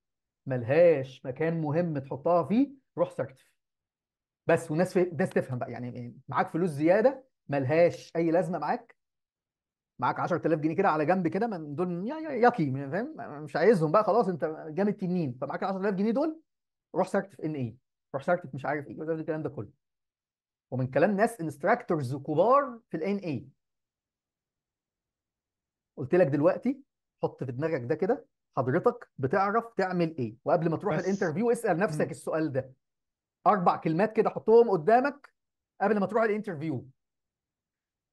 ملهاش مكان مهم تحطها فيه روح سيرتيف بس والناس في... الناس تفهم بقى يعني معاك فلوس زياده ملهاش اي لازمه معاك معاك 10000 جنيه كده على جنب كده من دول ياكي يعني فاهم مش عايزهم بقى خلاص انت جامد تنين فمعاك ال 10000 جنيه دول روح سيرتيف ان ايه روح سيرتيف مش عارف ايه الكلام ده كله ومن كلام ناس انستراكتورز كبار في الان اي قلت لك دلوقتي حط في دماغك ده كده حضرتك بتعرف تعمل ايه وقبل ما تروح بس. الانترفيو اسال نفسك م. السؤال ده اربع كلمات كده حطهم قدامك قبل ما تروح الانترفيو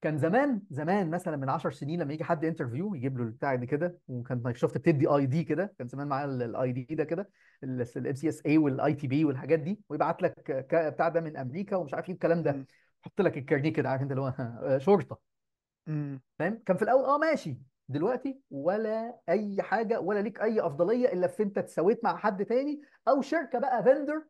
كان زمان زمان مثلا من 10 سنين لما يجي حد انترفيو يجيب له البتاع دي كده وكانت مايكروسوفت بتدي اي دي كده كان زمان معايا الاي دي ده كده الام سي اس اي والاي تي بي والحاجات دي ويبعت لك بتاع ده من امريكا ومش عارف ايه الكلام ده يحط لك الكارنيه كده عارف انت اللي هو شرطه فاهم كان في الاول اه ماشي دلوقتي ولا اي حاجه ولا ليك اي افضليه الا في انت تساويت مع حد تاني او شركه بقى فيندر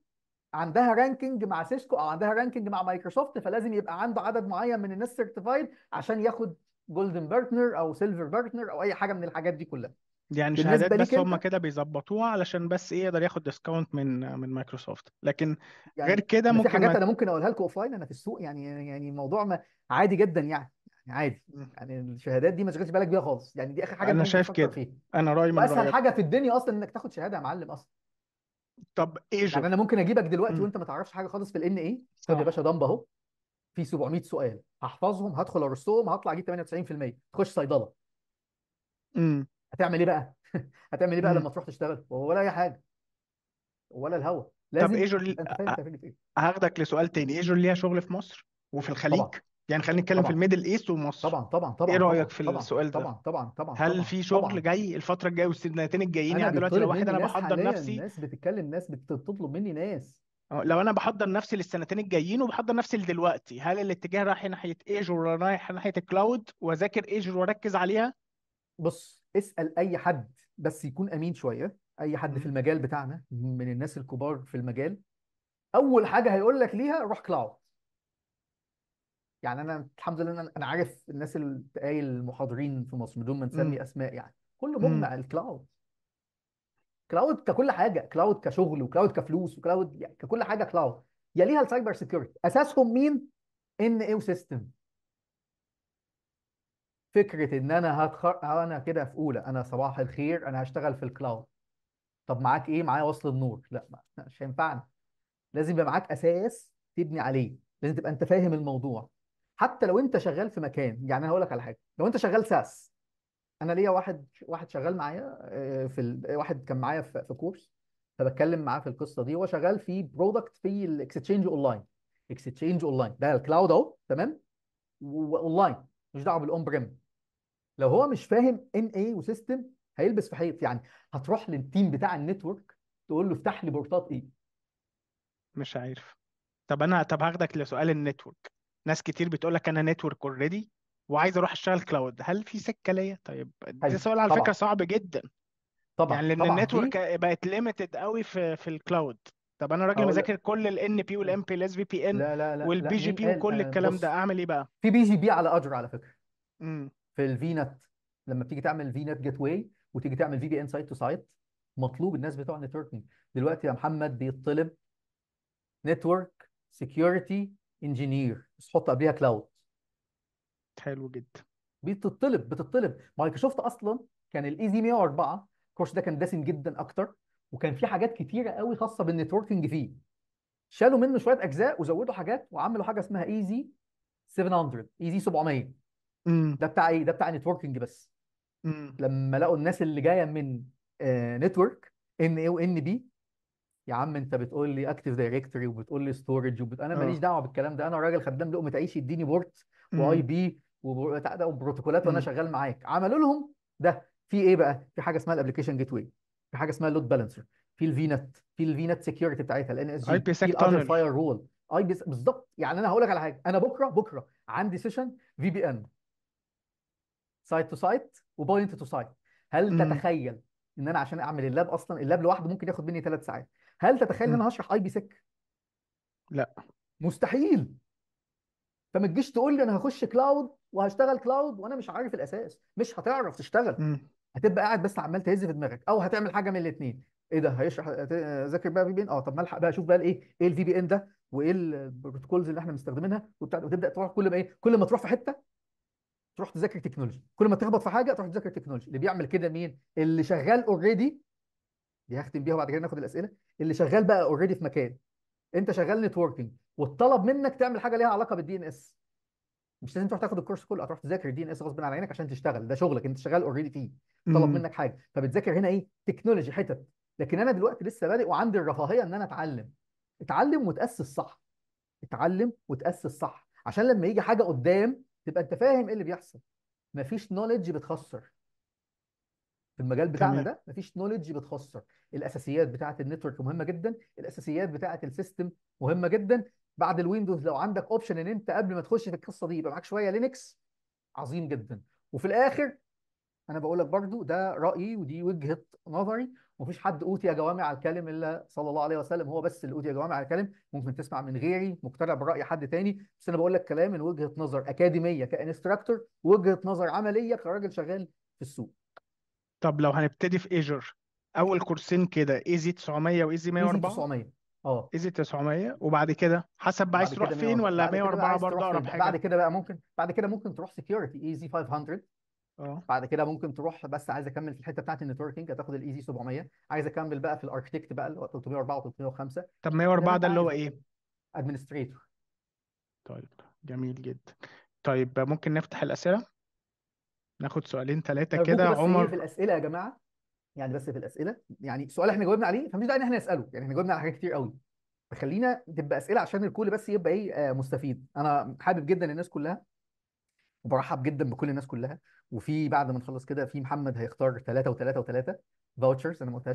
عندها رانكينج مع سيسكو او عندها رانكينج مع مايكروسوفت فلازم يبقى عنده عدد معين من الناس سيرتيفايد عشان ياخد جولدن بارتنر او سيلفر بارتنر او اي حاجه من الحاجات دي كلها يعني شهادات بس هم كده بيظبطوها علشان بس ايه يقدر ياخد ديسكاونت من من مايكروسوفت لكن يعني غير كده ممكن في حاجات ما... انا ممكن اقولها لكم اوف لاين انا في السوق يعني يعني الموضوع ما عادي جدا يعني يعني عادي يعني الشهادات دي ما تشغلش بالك بيها خالص يعني دي اخر حاجه انا ممكن شايف تفكر كده فيها انا رايي من واسهل رايك حاجه في الدنيا اصلا انك تاخد شهاده يا معلم اصلا طب إيه يعني انا ممكن اجيبك دلوقتي وانت ما تعرفش حاجه خالص في الان ايه خد يا باشا دمب اهو في 700 سؤال هحفظهم هدخل ارسهم هطلع اجيب 98% تخش صيدله امم هتعمل ايه بقى هتعمل ايه بقى امم لما تروح تشتغل ولا اي حاجه ولا الهوا طب لازم ايجو انت فاهم انت فاهم ايه هاخدك لسؤال تاني ايجو ليها شغل في مصر وفي الخليج طبعا يعني خلينا نتكلم في طبعا الميدل ايست ومصر طبعا طبعا طبعا ايه طبعا رأيك في طبعا السؤال ده طبعا طبعا طبعا هل طبعا في شغل طبعا جاي الفترة الجاية والسنتين الجايين انا يعني دلوقتي بيطلب لو واحد مني انا ناس بحضر حاليا نفسي ناس بتتكلم ناس بتطلب مني ناس أه، لو انا بحضر نفسي للسنتين الجايين وبحضر نفسي لدلوقتي هل الاتجاه رايح ناحية ايجور ولا رايح ناحية الكلاود واذاكر ايجور واركز عليها بص اسأل اي حد بس يكون امين شوية اي حد في المجال بتاعنا من الناس الكبار في المجال اول حاجة هيقول لك ليها روح كلاود يعني انا الحمد لله انا أنا عارف الناس اللي قايل المحاضرين في مصر بدون ما نسمي امم. اسماء يعني كله امم. مجمع الكلاود كلاود ككل حاجه كلاود كشغل وكلاود كفلوس وكلاود يعني ككل حاجه كلاود يليها السايبر سيكيورتي اساسهم مين ان ايه وسيستم فكره ان انا هتخر انا كده في اولى انا صباح الخير انا هشتغل في الكلاود طب معاك ايه معايا وصل النور لا مش هينفعني لازم يبقى معاك اساس تبني عليه لازم تبقى انت فاهم الموضوع حتى لو انت شغال في مكان يعني انا هقول لك على حاجه لو انت شغال ساس انا ليا واحد واحد شغال معايا آه، في ال... واحد كان معايا في... في كورس فبتكلم معاه في القصه دي هو شغال في برودكت في الاكستشينج اونلاين اكستشينج اونلاين ده الكلاود اهو تمام واونلاين مش دعوه بالاون بريم لو هو مش فاهم ان اي وسيستم هيلبس في حيط يعني هتروح للتيم بتاع النتورك تقول له افتح لي بورتات ايه مش عارف طب انا طب هاخدك لسؤال النتورك ناس كتير بتقول لك انا نتورك اوريدي وعايز اروح اشتغل كلاود هل في سكه ليا طيب ده سؤال على طبعا فكره صعب جدا طبعا يعني لان طبعا النتورك دي بقت ليميتد قوي في في الكلاود طب انا راجل هقول مذاكر كل الان بي والام بي الاس في بي ان لا لا لا والبي جي بي وكل آه، الكلام ده اعمل ايه بقى في بي جي بي على اجر على فكره امم في الفي نت لما بتيجي تعمل في نت جيت واي وتيجي تعمل في بي ان سايت تو سايت مطلوب الناس بتوع النتوركينج دلوقتي يا محمد بيطلب نتورك سكيورتي انجينير تحط قبليها كلاود حلو جدا بتطلب بتطلب مايكروسوفت اصلا كان الايزي 104 الكورس ده كان دسم جدا اكتر وكان في حاجات كتيره قوي خاصه بالنتوركينج فيه شالوا منه شويه اجزاء وزودوا حاجات وعملوا حاجه اسمها ايزي 700 ايزي 700 ده بتاع ايه ده بتاع نتوركينج بس مم. لما لقوا الناس اللي جايه من نتورك ان اي وان بي يا عم انت بتقول لي اكتف دايركتوري وبتقول لي ستورج وبت... انا آه. ماليش دعوه بالكلام ده انا راجل خدام لقمه عيش يديني بورت واي بي وبروتوكولات وانا شغال معاك عملوا لهم ده في ايه بقى في حاجه اسمها الابلكيشن جيت واي في حاجه اسمها اللود بالانسر في الفي نت في الفي نت سكيورتي بتاعتها الان اس جي اي بي في الاذر فاير رول اي بي بالظبط يعني انا هقول لك على حاجه انا بكره بكره عندي سيشن في بي ان سايت تو سايت وبوينت تو سايت هل تتخيل ان انا عشان اعمل اللاب اصلا اللاب لوحده ممكن ياخد مني ثلاث ساعات هل تتخيل ان انا هشرح اي بي سيك؟ لا مستحيل فما تجيش تقول لي انا هخش كلاود وهشتغل كلاود وانا مش عارف الاساس مش هتعرف تشتغل م. هتبقى قاعد بس عمال تهز في دماغك او هتعمل حاجه من الاثنين ايه ده هيشرح ذاكر بقى في بي ان اه طب ما الحق بقى اشوف بقى الايه ايه الفي بي ان ده وايه البروتوكولز اللي احنا مستخدمينها وبتاع وتبدا تروح كل ما ايه كل ما تروح في حته تروح تذاكر تكنولوجي كل ما تخبط في حاجه تروح تذاكر تكنولوجي اللي بيعمل كده مين اللي شغال اوريدي دي هختم بيها وبعد كده ناخد الاسئله اللي شغال بقى اوريدي في مكان انت شغال نتوركينج والطلب منك تعمل حاجه ليها علاقه بالدي ان اس مش لازم تروح تاخد الكورس كله هتروح تذاكر الدي ان اس غصب عن عينك عشان تشتغل ده شغلك انت شغال اوريدي فيه طلب منك حاجه فبتذاكر هنا ايه تكنولوجي حتت لكن انا دلوقتي لسه بادئ وعندي الرفاهيه ان انا اتعلم اتعلم وتاسس صح اتعلم وتاسس صح عشان لما يجي حاجه قدام تبقى انت فاهم ايه اللي بيحصل مفيش نوليدج بتخسر في المجال بتاعنا تمام ده مفيش نوليدج بتخسر الاساسيات بتاعه النتورك مهمه جدا الاساسيات بتاعه السيستم مهمه جدا بعد الويندوز لو عندك اوبشن ان انت قبل ما تخش في القصه دي يبقى معاك شويه لينكس عظيم جدا وفي الاخر انا بقول لك برضو ده رايي ودي وجهه نظري مفيش حد اوتي جوامع الكلم الا صلى الله عليه وسلم هو بس اللي اوتي جوامع الكلم ممكن تسمع من غيري مقتنع براي حد تاني بس انا بقول لك كلام من وجهه نظر اكاديميه كانستراكتور وجهه نظر عمليه كراجل شغال في السوق طب لو هنبتدي في ايجر اول كورسين كده ايزي 900 وايزي 104 ايزي 900 اه ايزي 900 وبعد كده حسب بعد عايز تروح فين ولا 104 برضه اقرب حاجه بعد كده بقى ممكن بعد كده ممكن تروح سكيورتي ايزي 500 اه بعد كده ممكن تروح بس عايز اكمل في الحته بتاعت النتوركينج هتاخد الايزي e 700 عايز اكمل بقى في الاركتكت بقى اللي هو 304 و305 طب 104 انت ده اللي عايز هو ايه؟ ادمنستريتور طيب جميل جدا طيب ممكن نفتح الأسئلة ناخد سؤالين ثلاثة طيب، كده عمر بس ايه في الاسئله يا جماعه يعني بس في الاسئله يعني سؤال احنا جاوبنا عليه فمش داعي ان احنا نساله يعني احنا جاوبنا على حاجات كتير قوي فخلينا تبقى اسئله عشان الكل بس يبقى ايه آه، مستفيد انا حابب جدا الناس كلها وبرحب جدا بكل الناس كلها وفي بعد ما نخلص كده في محمد هيختار ثلاثه وثلاثه وثلاثه فاوتشرز انا ما قلتهاش